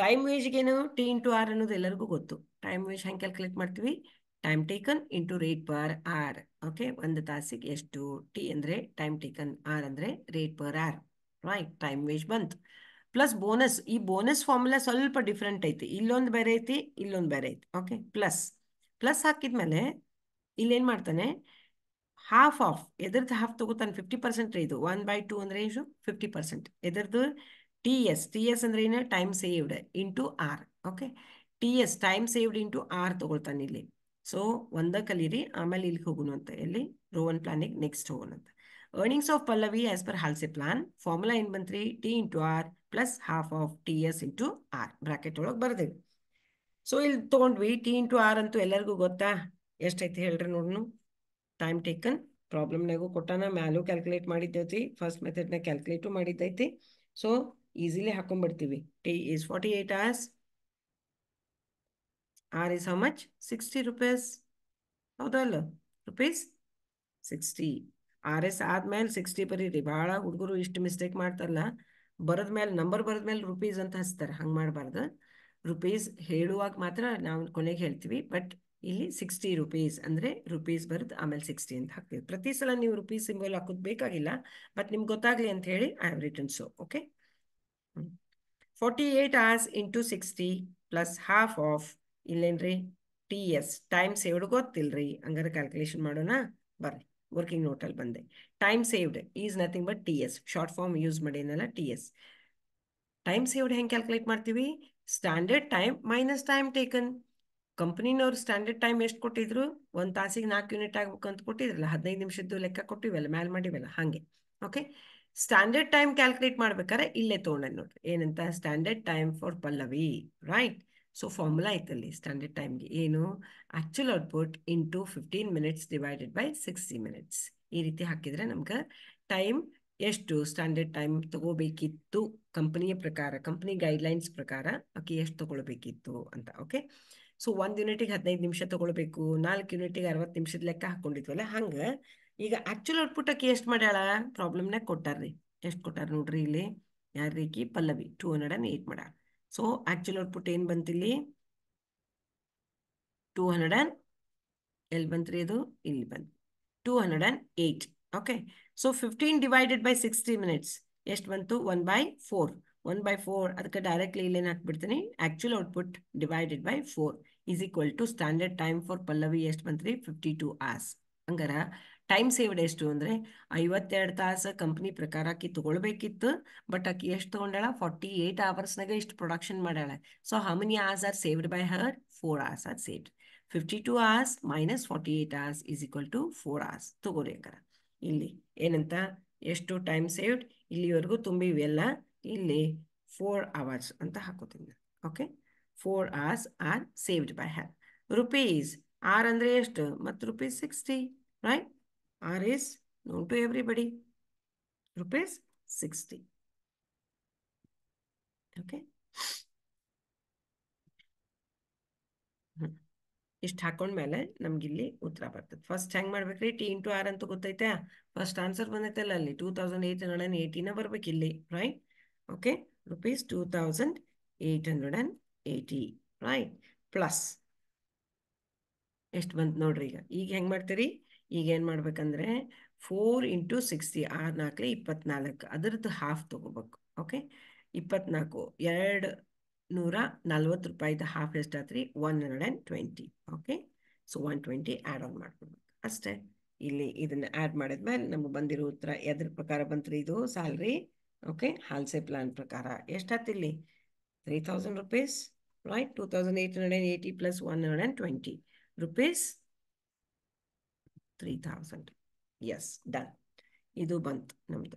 [SPEAKER 1] ಟೈಮ್ ವೇಜ್ಗೇನು ಟಿ ಇಂಟು ಆರ್ ಅನ್ನೋದು ಎಲ್ಲರಿಗೂ ಗೊತ್ತು ಟೈಮ್ ವೇಜ್ ಹೆಂಗೆ ಕ್ಯಾಲ್ಕುಲೇಟ್ ಮಾಡ್ತೀವಿ time taken into rate per hour okay ಒಂದು ತಾಸಿಗೆ ಎಷ್ಟು ಟಿ ಅಂದರೆ ಟೈಮ್ ಟೇಕನ್ ಆರ್ ಅಂದರೆ rate per hour right time waste ಬಂತು ಪ್ಲಸ್ ಬೋನಸ್ ಈ ಬೋನಸ್ ಫಾರ್ಮುಲಾ ಸ್ವಲ್ಪ ಡಿಫ್ರೆಂಟ್ ಐತಿ ಇಲ್ಲೊಂದು ಬೇರೆ ಐತಿ ಇಲ್ಲೊಂದು ಬೇರೆ ಐತಿ ಓಕೆ ಪ್ಲಸ್ ಪ್ಲಸ್ ಹಾಕಿದ್ಮೇಲೆ ಇಲ್ಲೇನು ಮಾಡ್ತಾನೆ ಹಾಫ್ ಆಫ್ ಎದ್ರದ್ದು ಹಾಫ್ ತಗೋತಾನೆ ಫಿಫ್ಟಿ ಪರ್ಸೆಂಟ್ ಇದು ಒನ್ ಬೈ ಟೂ ಅಂದರೆ ಏನು ಫಿಫ್ಟಿ ಪರ್ಸೆಂಟ್ ಎದ್ರದ್ದು ಟಿ ಎಸ್ ಟಿ ಎಸ್ ಅಂದ್ರೆ ಏನು time saved into R okay T S time saved into R ತಗೊಳ್ತಾನೆ ಇಲ್ಲಿ ಸೊ ಒಂದ ಕಲೀರಿ ಆಮೇಲೆ ಇಲ್ಲಿಗೆ ಹೋಗೋಣ ಅಂತ ಇಲ್ಲಿ ರೋವನ್ ಪ್ಲಾನಿಗೆ ನೆಕ್ಸ್ಟ್ ಹೋಗೋಣ ಅಂತ Earnings of Pallavi as per Halsey plan formula ಏನು ಬಂತ್ರಿ T into R plus half of T S into R bracket ಒಳಗೆ ಬರ್ದೇವಿ ಸೊ ಇಲ್ಲಿ ತೊಗೊಂಡ್ವಿ ಟಿ ಇಂಟು ಆರ್ ಅಂತೂ ಎಲ್ಲರಿಗೂ ಗೊತ್ತಾ ಎಷ್ಟೈತಿ ಹೇಳ್ರಿ ನೋಡ್ನು ಟೈಮ್ ಟೇಕನ್ ಪ್ರಾಬ್ಲಮ್ನಾಗೂ ಕೊಟ್ಟಾನ ಮ್ಯಾಲೂ ಕ್ಯಾಲ್ಕುಲೇಟ್ ಮಾಡಿದ್ದೈತಿ ಫಸ್ಟ್ ಮೆಥಡ್ನ ಕ್ಯಾಲ್ಕುಲೇಟು ಮಾಡಿದ್ದೈತಿ ಸೊ ಈಸಿಲಿ ಹಾಕೊಂಡ್ಬಿಡ್ತೀವಿ T is forty eight hours R is how much sixty rupees ಹೌದಲ್ಲ ರುಪೀಸ್ ಸಿಕ್ಸ್ಟಿ ಆರ್ ಎಸ್ ಆದ್ಮೇಲೆ ಸಿಕ್ಸ್ಟಿ ಬರೀರಿ ಭಾಳ ಹುಡುಗರು ಇಷ್ಟು ಮಿಸ್ಟೇಕ್ ಮಾಡ್ತಾರಲ್ಲ ಬರದ ಮೇಲೆ ನಂಬರ್ ಬರದ ಮೇಲೆ ರುಪೀಸ್ ಅಂತ ಹಚ್ತಾರೆ ಹಂಗೆ ಮಾಡಬಾರ್ದು ರುಪೀಸ್ ಹೇಳುವಾಗ ಮಾತ್ರ ನಾವು ಕೊನೆಗೆ ಹೇಳ್ತೀವಿ ಬಟ್ ಇಲ್ಲಿ ಸಿಕ್ಸ್ಟಿ ರುಪೀಸ್ ಅಂದರೆ ರುಪೀಸ್ ಬರೆದು ಆಮೇಲೆ ಸಿಕ್ಸ್ಟಿ ಅಂತ ಹಾಕ್ತೀವಿ ಪ್ರತಿ ಸಲ ನೀವು ರುಪೀಸ್ ಸಿಂಬಲ್ ಹಾಕೋದು ಬೇಕಾಗಿಲ್ಲ ಬಟ್ ನಿಮ್ಗೆ ಗೊತ್ತಾಗಲಿ ಅಂತ ಹೇಳಿ I have written so okay forty eight hours into sixty plus half of ಇಲ್ಲೇನ್ರಿ ಟಿ ಎಸ್ ಟೈಮ್ ಸೇವ್ಡ್ ಗೊತ್ತಿಲ್ರಿ ಹಂಗಾರೆ ಕ್ಯಾಲ್ಕುಲೇಷನ್ ಮಾಡೋಣ ಬರ್ರಿ ವರ್ಕಿಂಗ್ ನೋಟಲ್ಲಿ ಬಂದೆ time saved is nothing but T S short form use ಮಾಡಿನಲ್ಲ ಟಿ ಎಸ್ ಟೈಮ್ ಸೇವ್ಡ್ ಹೆಂಗೆ calculate ಮಾಡ್ತೀವಿ standard time minus time taken ಕಂಪ್ನಿನವ್ರು ಸ್ಟ್ಯಾಂಡರ್ಡ್ ಟೈಮ್ ಎಷ್ಟು ಕೊಟ್ಟಿದ್ರು ಒಂದು ತಾಸಿಗೆ ನಾಲ್ಕು ಯೂನಿಟ್ ಆಗ್ಬೇಕು ಅಂತ ಕೊಟ್ಟಿದ್ರಲ್ಲ ಹದಿನೈದು ನಿಮಿಷದ್ದು ಲೆಕ್ಕ ಕೊಟ್ಟಿವಲ್ಲ ಮ್ಯಾಲ್ ಮಾಡಿವಲ್ಲ ಹಾಗೆ ಓಕೆ ಸ್ಟ್ಯಾಂಡರ್ಡ್ ಟೈಮ್ ಕ್ಯಾಲ್ಕುಲೇಟ್ ಮಾಡ್ಬೇಕಾದ್ರೆ ಇಲ್ಲೇ ತೊಗೊಂಡೆ ನೋಡ್ರಿ ಏನಂತ standard time for Pallavi right so formula ಐತಲ್ಲಿ ಸ್ಟ್ಯಾಂಡರ್ಡ್ ಟೈಮ್ಗೆ ಏನು actual output into fifteen minutes divided by sixty minutes ಈ ರೀತಿ ಹಾಕಿದರೆ ನಮ್ಗೆ ಟೈಮ್ ಎಷ್ಟು ಸ್ಟ್ಯಾಂಡರ್ಡ್ ಟೈಮ್ ತಗೋಬೇಕಿತ್ತು ಕಂಪನಿಯ ಪ್ರಕಾರ ಕಂಪ್ನಿ ಗೈಡ್ಲೈನ್ಸ್ ಪ್ರಕಾರ ಆಕೆ ಎಷ್ಟು ತಗೊಳ್ಬೇಕಿತ್ತು ಅಂತ ಓಕೆ ಸೊ ಒಂದು ಯೂನಿಟಿಗೆ ಹದಿನೈದು ನಿಮಿಷ ತಗೊಳ್ಬೇಕು ನಾಲ್ಕು ಯೂನಿಟಿಗೆ ಅರವತ್ತು ನಿಮಿಷದ ಲೆಕ್ಕ ಹಾಕೊಂಡಿದ್ವಲ್ಲ ಹಂಗೆ ಈಗ ಆ್ಯಕ್ಚುಲ್ ಔಟ್ಪುಟ್ ಆಕೆ ಎಷ್ಟು ಮಾಡ್ಯಾಳ ಪ್ರಾಬ್ಲಮ್ನಾಗ ಕೊಟ್ಟಾರ್ರಿ ಎಷ್ಟು ಕೊಟ್ಟಾರ ನೋಡ್ರಿ ಇಲ್ಲಿ ಯಾರೀಕಿ Pallavi two hundred and eight ಮಾಡ್ಯಾಳ ಸೊ ಆಕ್ಚುಲ್ ಔಟ್ಪುಟ್ ಏನು ಬಂತಿಲ್ಲಿ ಟೂ ಹಂಡ್ರೆಡ್ ಆ್ಯಂಡ್ ಎಲ್ಲಿ ಬಂತ್ರಿ ಅದು ಇಲ್ಲಿ ಬಂತು two hundred and eight okay so fifteen divided by sixty minutes ಎಷ್ಟು ಬಂತು one by four one by four ಅದಕ್ಕೆ ಡೈರೆಕ್ಟ್ಲಿ ಇಲ್ಲೇನು ಹಾಕ್ಬಿಡ್ತೀನಿ actual output divided by four is equal to standard time for Pallavi ಎಷ್ಟು ಬಂತ್ರಿ ಫಿಫ್ಟಿ ಟು ಆರ್ಸ್ ಹಂಗಾರ time saved ಎಷ್ಟು ಅಂದರೆ ಐವತ್ತೆರಡು ತಾಸು ಕಂಪ್ನಿ ಪ್ರಕಾರ ಆಕಿ ತೊಗೊಳ್ಬೇಕಿತ್ತು ಬಟ್ ಆಕಿ ಎಷ್ಟು ತೊಗೊಂಡಾಳ ಫಾರ್ಟಿ ಏಯ್ಟ್ ಅವರ್ಸ್ನಾಗ ಇಷ್ಟು ಪ್ರೊಡಕ್ಷನ್ ಮಾಡ್ಯಾಳ so how many hours are saved by her four hours are saved fifty two hours minus forty eight hours is equal to four hours ಅಂಕರ ಇಲ್ಲಿ ಏನಂತ ಎಷ್ಟು ಟೈಮ್ ಸೇವ್ಡ್ ಇಲ್ಲಿವರೆಗೂ ತುಂಬಿವೆಲ್ಲ ಇಲ್ಲಿ ಫೋರ್ ಅವರ್ಸ್ ಅಂತ ಹಾಕೋತೀನಿ okay four hours are saved by her rupees R ಅಂದರೆ ಎಷ್ಟು ಮತ್ತು rupees sixty right R is known to everybody. Rupees 60. Okay. Hmm. ಇಷ್ಟು ಹಾಕೊಂಡ್ಮೇಲೆ ಇಲ್ಲಿ ಉತ್ತರ ಬರ್ತದೆ ಫಸ್ಟ್ ಹೆಂಗ್ ಮಾಡ್ಬೇಕ್ರಿ ಟಿ ಇಂಟು ಆರ್ ಅಂತ ಗೊತ್ತೈತೆ ಫಸ್ಟ್ ಆನ್ಸರ್ ಬಂದೈತಲ್ಲ ಅಲ್ಲಿ two thousand eight hundred and ಏಯ್ಟಿನ ಬರ್ಬೇಕು ಇಲ್ಲಿ right okay rupees two thousand eight hundred and eighty right plus ಎಷ್ಟು ಬಂತು ನೋಡ್ರಿ ಈಗ ಈಗ ಹೆಂಗೆ ಮಾಡ್ತೀರಿ ಈಗೇನು ಮಾಡ್ಬೇಕಂದ್ರೆ ಫೋರ್ ಇಂಟು ಸಿಕ್ಸ್ಟಿ ಆರು ನಾಲ್ಕಲೆ ಇಪ್ಪತ್ನಾಲ್ಕು ಅದರದ್ದು ಹಾಫ್ ತೊಗೋಬೇಕು ಓಕೆ ಇಪ್ಪತ್ನಾಲ್ಕು ಎರಡು ನೂರ ನಲ್ವತ್ತು ರೂಪಾಯಿದು ಹಾಫ್ ಎಷ್ಟಾತ್ರಿ one hundred and twenty okay so one twenty add on ಮಾಡ್ಕೊಡ್ಬೇಕು ಅಷ್ಟೇ ಇಲ್ಲಿ ಇದನ್ನು ಆ್ಯಡ್ ಮಾಡಿದ್ಮೇಲೆ ನಮ್ಗೆ ಬಂದಿರೋ ಉತ್ತರ ಎದ್ರ ಪ್ರಕಾರ ಬಂತ್ರಿ ಇದು ಸ್ಯಾಲ್ರಿ ಓಕೆ ಹಾಲ್ಸೆ ಪ್ಲಾನ್ ಪ್ರಕಾರ ಇಲ್ಲಿ three thousand rupees right two thousand eight hundred and eighty plus one hundred and twenty rupees three thousand yes done ಇದು ಬಂತು ನಮ್ದು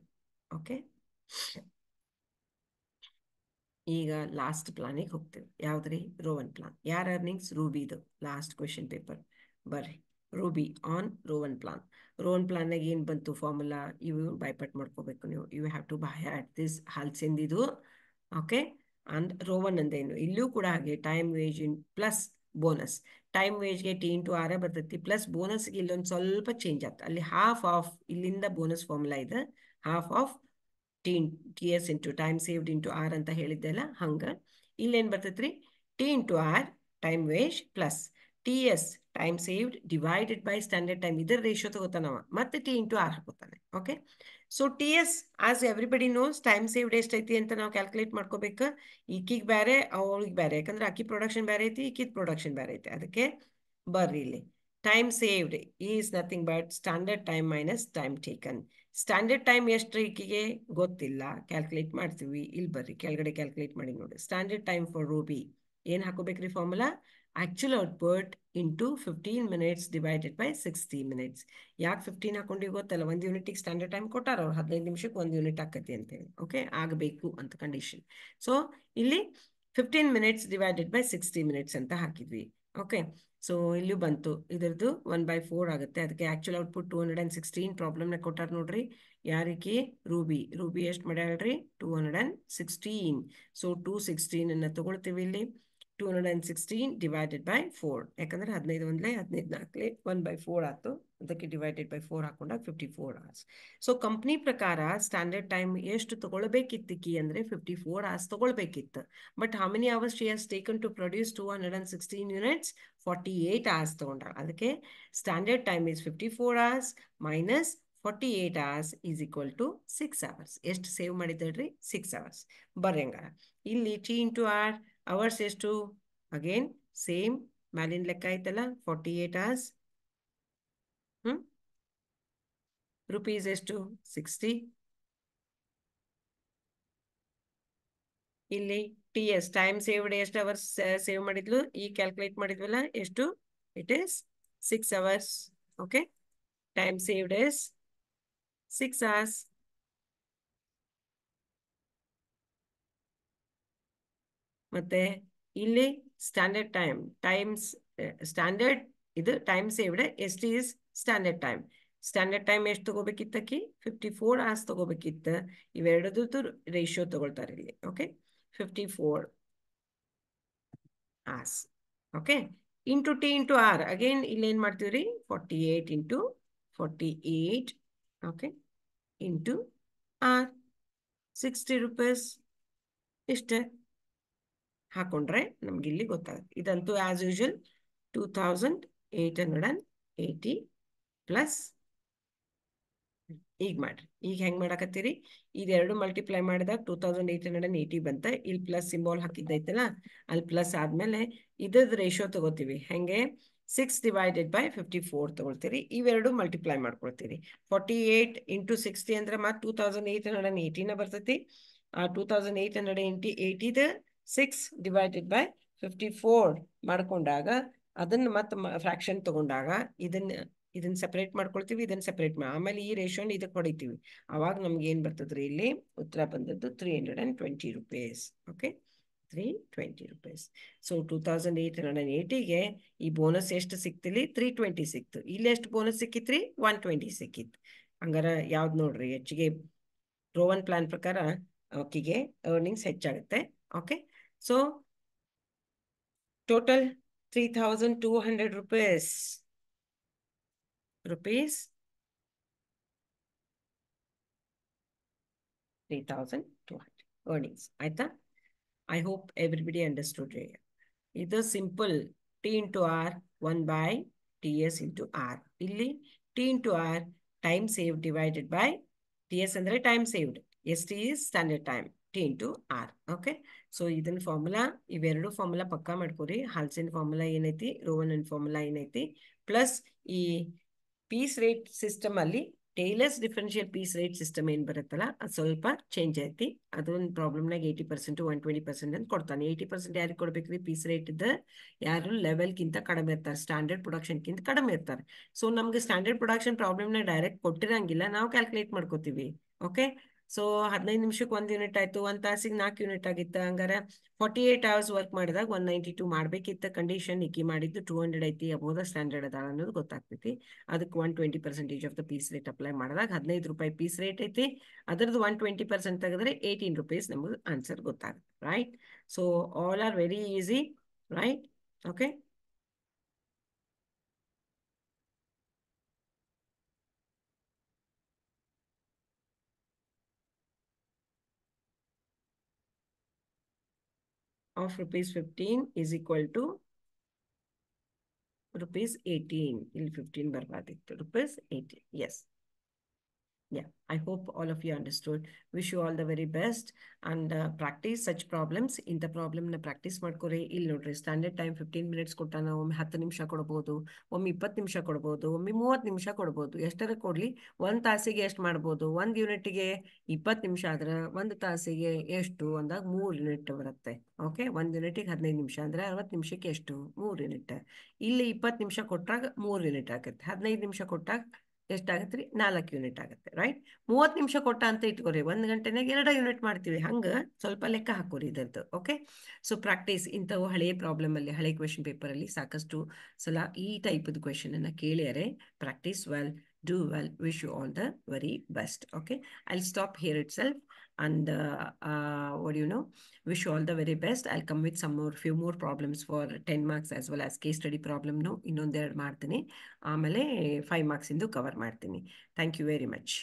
[SPEAKER 1] ಓಕೆ ಈಗ ಲಾಸ್ಟ್ ಪ್ಲಾನಿಗೆ ಹೋಗ್ತೀವಿ ಯಾವ್ದ್ರಿ ರೋವನ್ ಪ್ಲಾನ್ ಯಾರ ಅರ್ನಿಂಗ್ಸ್ ರೂಬಿದು ಲಾಸ್ಟ್ ಕ್ವೆಶನ್ ಪೇಪರ್ ಬರ್ರಿ Ruby on Rowan plan Rowan ಪ್ಲಾನ್ನಾಗ ಏನು ಬಂತು ಫಾರ್ಮುಲಾ ಇವು ಬೈಪಾಟ್ ಮಾಡ್ಕೋಬೇಕು ನೀವು you have to by heart this ಹಲ್ಸಿಂದಿದು ಓಕೆ ಅಂಡ್ ರೋವನ್ ಅಂದೇನು ಇಲ್ಲೂ ಕೂಡ ಹಾಗೆ time wage in plus bonus time ವೇಜ್ಗೆ ಟಿ ಇಂಟು ಆರ್ ಬರ್ತೈತಿ ಪ್ಲಸ್ ಬೋನಸ್ ಇಲ್ಲೊಂದು ಸ್ವಲ್ಪ ಚೇಂಜ್ ಆಗ್ತದೆ ಅಲ್ಲಿ ಹಾಫ್ ಆಫ್ ಇಲ್ಲಿಂದ ಬೋನಸ್ ಫಾರ್ಮುಲಾ ಇದೆ half of T T S into time saved into R ಅಂತ ಹೇಳಿದ್ದೆಲ್ಲ ಹಂಗೆ ಇಲ್ಲೇನು ಬರ್ತೈತ್ರಿ T into R time wage plus T S time saved divided by standard time ಇದರ ರೇಷೋ ತಗೋತಾನವ ಮತ್ತೆ ಟಿ ಇಂಟು ಆರ್ ಹಾಕೋತಾನ okay so T S as everybody knows time saved ಐತಿ ಅಂತ ನಾವು ಕ್ಯಾಲ್ಕುಲೇಟ್ ಮಾಡ್ಕೋಬೇಕು ಈಕಿಗೆ ಬೇರೆ ಅವಳಿಗೆ ಬೇರೆ ಯಾಕಂದ್ರೆ ಅಕ್ಕಿ ಪ್ರೊಡಕ್ಷನ್ ಬೇರೆ ಐತಿ ಈಕಿದ್ ಪ್ರೊಡಕ್ಷನ್ ಬೇರೆ ಐತಿ ಅದಕ್ಕೆ ಬರ್ರಿ ಇಲ್ಲಿ time saved is nothing but standard time minus time taken standard time ಎಷ್ಟು ಈಕಿಗೆ ಗೊತ್ತಿಲ್ಲ ಕ್ಯಾಲ್ಕುಲೇಟ್ ಮಾಡ್ತೀವಿ ಇಲ್ಲಿ ಬರ್ರಿ ಕೆಳಗಡೆ ಕ್ಯಾಲ್ಕುಲೇಟ್ ಮಾಡಿ ನೋಡಿ ಸ್ಟ್ಯಾಂಡರ್ಡ್ ಟೈಮ್ ಫಾರ್ ರೂಬಿ ಏನು ಹಾಕೋಬೇಕ್ರಿ formula actual output into fifteen minutes divided by sixty minutes ಯಾಕೆ ಫಿಫ್ಟೀನ್ ಹಾಕೊಂಡಿವಿ ಗೊತ್ತಲ್ಲ ಒಂದು ಯೂನಿಟಿಗೆ ಸ್ಟ್ಯಾಂಡರ್ಡ್ ಟೈಮ್ ಕೊಟ್ಟಾರ ಅವ್ರು ಹದಿನೈದು ನಿಮಿಷಕ್ಕೆ ಒಂದು ಯೂನಿಟ್ ಆಕತಿ ಅಂತೇಳಿ ಓಕೆ ಆಗಬೇಕು ಅಂತ ಕಂಡೀಷನ್ ಸೊ ಇಲ್ಲಿ fifteen minutes divided by sixty minutes ಅಂತ ಹಾಕಿದ್ವಿ ಓಕೆ ಸೊ ಇಲ್ಲೂ ಬಂತು ಇದರದ್ದು ಒನ್ ಬೈ ಫೋರ್ ಆಗುತ್ತೆ ಅದಕ್ಕೆ actual output two hundred and sixteen ಪ್ರಾಬ್ಲಮ್ನ ಕೊಟ್ಟಾರ ನೋಡ್ರಿ ಯಾರಿಗೆ ರೂಬಿ ರೂಬಿ ಎಷ್ಟು ಮಾಡ್ಯಾಳ್ರಿ two hundred and sixteen so two ಸಿಕ್ಸ್ಟೀನನ್ನು ತೊಗೊಳ್ತೀವಿ ಇಲ್ಲಿ two hundred and sixteen divided by four ಯಾಕಂದರೆ ಹದಿನೈದು ಒಂದಲೇ ಹದಿನೈದು ನಾಲ್ಕಲೇ ಒನ್ ಬೈ ಫೋರ್ ಆಯ್ತು ಅದಕ್ಕೆ ಡಿವೈಡೆಡ್ ಬೈ ಫೋರ್ ಹಾಕೊಂಡಾಗ fifty four hours so company ಪ್ರಕಾರ ಸ್ಟ್ಯಾಂಡರ್ಡ್ ಟೈಮ್ ಎಷ್ಟು ತೊಗೊಳ್ಬೇಕಿತ್ತು ಕಿ ಅಂದರೆ ಫಿಫ್ಟಿ ಫೋರ್ ಅವರ್ಸ್ ತೊಗೊಳ್ಬೇಕಿತ್ತು but how many hours she has taken to produce two hundred and sixteen units forty eight hours ತೊಗೊಂಡ್ರ ಅದಕ್ಕೆ standard time is fifty four hours minus forty eight hours is equal to six hours ಎಷ್ಟು save ಮಾಡಿದ್ದೇಳ್ರಿ six hours ಬರ್ರಿ ಹಂಗಾರ ಇಲ್ಲಿ T into R hours ಎಷ್ಟು again same ಮ್ಯಾಲಿನ ಲೆಕ್ಕ ಆಯ್ತಲ್ಲ ಫಾರ್ಟಿ ಏಟ್ ಅವರ್ಸ್ ಹ್ಮ್ ರುಪೀಸ್ ಎಷ್ಟು ಸಿಕ್ಸ್ಟಿ ಇಲ್ಲಿ ಟಿ ಎಸ್ ಟೈಮ್ ಸೇವ್ಡ್ ಎಷ್ಟು ಅವರ್ಸ್ ಸೇವ್ ಮಾಡಿದ್ಲು ಈ ಕ್ಯಾಲ್ಕುಲೇಟ್ ಮಾಡಿದ್ವಲ್ಲ ಎಷ್ಟು it is six hours okay time saved is six hours ಮತ್ತೆ ಇಲ್ಲಿ ಸ್ಟ್ಯಾಂಡರ್ಡ್ ಟೈಮ್ ಟೈಮ್ಸ್ ಸ್ಟ್ಯಾಂಡರ್ಡ್ ಇದು time saved S T is standard time standard time ಎಷ್ಟು ತಗೋಬೇಕಿತ್ತಕ್ಕಿ fifty four hours ತಗೋಬೇಕಿತ್ತ ಇವೆರಡದ್ದು ratio ತಗೊಳ್ತಾರೆ ಇಲ್ಲಿ okay fifty four hours okay into T into R again ಇಲ್ಲಿ ಏನ್ ಮಾಡ್ತೀವಿ ರೀ forty eight into forty eight okay into R sixty rupees ಇಷ್ಟೇ ಹಾಕೊಂಡ್ರೆ ನಮ್ಗೆ ಇಲ್ಲಿ ಗೊತ್ತಾಗುತ್ತೆ ಇದಂತೂ as usual two thousand eight hundred and eighty plus ಈಗ ಮಾಡ್ರಿ ಈಗ ಹೆಂಗ್ ಮಾಡಾಕತ್ತೀರಿ ಇದೆರಡು ಮಲ್ಟಿಪ್ಲೈ ಮಾಡಿದಾಗ two thousand eight hundred and eighty ಬಂತ ಇಲ್ಲಿ ಪ್ಲಸ್ ಸಿಂಬಾಲ್ ಹಾಕಿದ್ದೈತಲ್ಲ ಅಲ್ಲಿ ಪ್ಲಸ್ ಆದ್ಮೇಲೆ ಇದ್ರದ್ದು ರೇಷೋ ತಗೋತೀವಿ ಹೆಂಗೆ six divided by fifty four ತಗೊಳ್ತೀರಿ ಇವೆರಡು ಮಲ್ಟಿಪ್ಲೈ ಮಾಡ್ಕೊಳ್ತೀರಿ ಫಾರ್ಟಿ ಏಟ್ ಇಂಟು ಸಿಕ್ಸ್ಟಿ ಅಂದ್ರೆ ಮತ್ತೆ two thousand eight hundred and ಏಯ್ಟಿನ ಬರ್ತೈತಿ two thousand eight hundred into ಏಯ್ಟಿದ six divided by fifty four ಮಾಡ್ಕೊಂಡಾಗ ಅದನ್ನು ಮತ್ತೆ ಫ್ರಾಕ್ಷನ್ ತಗೊಂಡಾಗ ಇದನ್ನ ಇದನ್ನ ಸೆಪರೇಟ್ ಮಾಡ್ಕೊಳ್ತೀವಿ ಇದನ್ನ ಸೆಪರೇಟ್ ಮಾಡಿ ಆಮೇಲೆ ಈ ರೇಷನ್ ಇದಕ್ಕೆ ಹೊಡಿತೀವಿ ಅವಾಗ ನಮ್ಗೆ ಏನ್ ಬರ್ತದ್ರಿ ಇಲ್ಲಿ ಉತ್ತರ ಬಂದದ್ದು three hundred and twenty rupees okay three twenty rupees so two thousand eight hundred and ಏಯ್ಟಿಗೆ ಈ ಬೋನಸ್ ಎಷ್ಟು ಸಿಕ್ತಿಲಿ ತ್ರೀ ಟ್ವೆಂಟಿ ಸಿಕ್ತು ಇಲ್ಲಿ ಎಷ್ಟು ಬೋನಸ್ ಸಿಕ್ಕಿತ್ರಿ ಒನ್ ಟ್ವೆಂಟಿ ಸಿಕ್ಕಿತ್ತು ಹಂಗಾರ ಯಾವ್ದು ನೋಡ್ರಿ ಹೆಚ್ಚಿಗೆ ರೋವನ್ ಪ್ಲಾನ್ ಪ್ರಕಾರ ಓಕೆಗೆ ಅರ್ನಿಂಗ್ಸ್ ಹೆಚ್ಚಾಗುತ್ತೆ okay So total 3,200 rupees. Rupees. 3,200 earnings. I thought, I hope everybody understood here. It is simple. T into R, 1 by TS into R. Illy, T into R, time saved divided by TS and the time saved. S t is standard time. T into R. Okay. So ಇದನ್ನ formula ಇವೆರಡು formula ಪಕ್ಕಾ ಮಾಡ್ಕೊರಿ ಹಾಲ್ಸೆನ್ formula ಏನೈತಿ Rowan formula ಏನೈತಿ plus ಈ piece rate system ಅಲ್ಲಿ Taylor's differential piece rate system ಏನ್ ಬರುತ್ತಲ್ಲ ಅದು ಸ್ವಲ್ಪ ಚೇಂಜ್ ಐತಿ ಅದೊಂದು ಪ್ರಾಬ್ಲಮ್ನಾಗ eighty percent one twenty percent ಅಂತ ಕೊಡ್ತಾನೆ ಏಯ್ಟಿ ಪರ್ಸೆಂಟ್ ಯಾರಿಗೆ ಕೊಡ್ಬೇಕ್ರಿ ಪೀಸ್ ರೇಟ್ ಇದ್ದ ಯಾರು ಲೆವೆಲ್ಗಿಂತ ಕಡಿಮೆ ಇರ್ತಾರೆ ಸ್ಟ್ಯಾಂಡರ್ಡ್ ಪ್ರೊಡಕ್ಷನ್ಗಿಂತ ಕಡಿಮೆ ಇರ್ತಾರೆ ಸೊ ನಮ್ಗೆ ಸ್ಟ್ಯಾಂಡರ್ಡ್ ಪ್ರೊಡಕ್ಷನ್ ಪ್ರಾಬ್ಲಮ್ನ ಡೈರೆಕ್ಟ್ ಕೊಟ್ಟಿರಂಗಿಲ್ಲ ನಾವು ಕ್ಯಾಲ್ಕುಲೇಟ್ ಮಾಡ್ಕೋತೀವಿ ಓಕೆ ಸೊ ಹದಿನೈದು ನಿಮಿಷಕ್ಕೆ ಒಂದು ಯೂನಿಟ್ ಆಯಿತು ಒಂದು ತಾಸಿಗೆ ನಾಲ್ಕು ಯೂನಿಟ್ ಆಗಿತ್ತು ಹಂಗಾರೆ ಫಾರ್ಟಿ ಏಯ್ಟ್ ಅವರ್ಸ್ ವರ್ಕ್ ಮಾಡಿದಾಗ ಒನ್ ನೈಂಟಿ ಟು ಮಾಡಬೇಕಿತ್ತು ಕಂಡೀಷನ್ ಇಕ್ಕಿ ಮಾಡಿದ್ದು ಟೂ ಹಂಡ್ರೆಡ್ ಐತಿ ಅಬೋದ ಸ್ಟ್ಯಾಂಡರ್ಡ್ ಅದ ಅನ್ನೋದು ಗೊತ್ತಾಗ್ತೈತಿ ಅದಕ್ಕೆ one twenty percentage of the piece rate apply ಮಾಡಿದಾಗ ಹದಿನೈದು ರೂಪಾಯಿ ಪೀಸ್ ರೇಟ್ ಐತಿ ಅದರದ್ದು ಒನ್ ಟ್ವೆಂಟಿ ಪರ್ಸೆಂಟ್ ತೆಗೆದ್ರೆ ಏಯ್ಟೀನ್ ರುಪೀಸ್ ನಮಗೆ ಆನ್ಸರ್ ಗೊತ್ತಾಗುತ್ತೆ right so all are very easy right okay of rupees 15 is equal to rupees 18. Ili 15 barbadik. Rupees 18. Yes. Yeah I hope all of you understood. Wish you all the very best and practice such problems ಇಂಥ ಪ್ರಾಬ್ಲಮ್ನ practice ಮಾಡ್ಕೊರಿ ಇಲ್ಲಿ ನೋಡ್ರಿ standard time fifteen minutes ಕೊಟ್ಟ ನಾವು ಒಮ್ಮೆ ಹತ್ತು ನಿಮಿಷ ಕೊಡ್ಬೋದು ಒಮ್ಮೆ ಇಪ್ಪತ್ತು ನಿಮಿಷ ಕೊಡ್ಬೋದು ಒಮ್ಮೆ ಮೂವತ್ತು ನಿಮಿಷ ಕೊಡ್ಬೋದು ಎಷ್ಟರ ಕೊಡಲಿ ಒಂದು ತಾಸಿಗೆ ಎಷ್ಟು ಮಾಡ್ಬೋದು ಒಂದು ಯೂನಿಟ್ಗೆ ಇಪ್ಪತ್ತು ನಿಮಿಷ ಆದ್ರೆ ಒಂದು ತಾಸಿಗೆ ಎಷ್ಟು ಅಂದಾಗ ಮೂರು ಯೂನಿಟ್ ಬರುತ್ತೆ ಓಕೆ ಒಂದು ಯೂನಿಟಿಗೆ ಹದಿನೈದು ನಿಮಿಷ ಅಂದರೆ ಅರವತ್ತು ನಿಮಿಷಕ್ಕೆ ಎಷ್ಟು ಮೂರು ಯೂನಿಟ್ ಇಲ್ಲಿ ಇಪ್ಪತ್ತು ನಿಮಿಷ ಕೊಟ್ಟಾಗ ಮೂರು ಯೂನಿಟ್ ಆಗುತ್ತೆ ಹದಿನೈದು ನಿಮಿಷ ಕೊಟ್ಟಾಗ ಎಷ್ಟಾಗತ್ತೆ ರೀ ನಾಲ್ಕು ಯೂನಿಟ್ ಆಗುತ್ತೆ ರೈಟ್ ಮೂವತ್ತು ನಿಮಿಷ ಕೊಟ್ಟ ಅಂತ ಇಟ್ಕೋರಿ ಒಂದು ಗಂಟೆನಾಗ ಎರಡು ಯೂನಿಟ್ ಮಾಡ್ತೀವಿ ಹಂಗೆ ಸ್ವಲ್ಪ ಲೆಕ್ಕ ಹಾಕೋರಿ ಇದರದ್ದು ಓಕೆ ಸೊ ಪ್ರಾಕ್ಟೀಸ್ ಇಂಥವು ಹಳೆಯ ಪ್ರಾಬ್ಲಮಲ್ಲಿ ಹಳೆ ಕ್ವೆಶನ್ ಪೇಪರಲ್ಲಿ ಸಾಕಷ್ಟು ಸಲ ಈ ಟೈಪದ ಕ್ವೆಶನನ್ನು ಕೇಳ್ಯಾರೆ practice well do well wish you all the very best okay I stop here itself and uh, uh, what do you know wish you all the very best i'll come with some more few more problems for 10 marks as well as case study problem no inonde martini amale 5 marks the cover martini thank you very much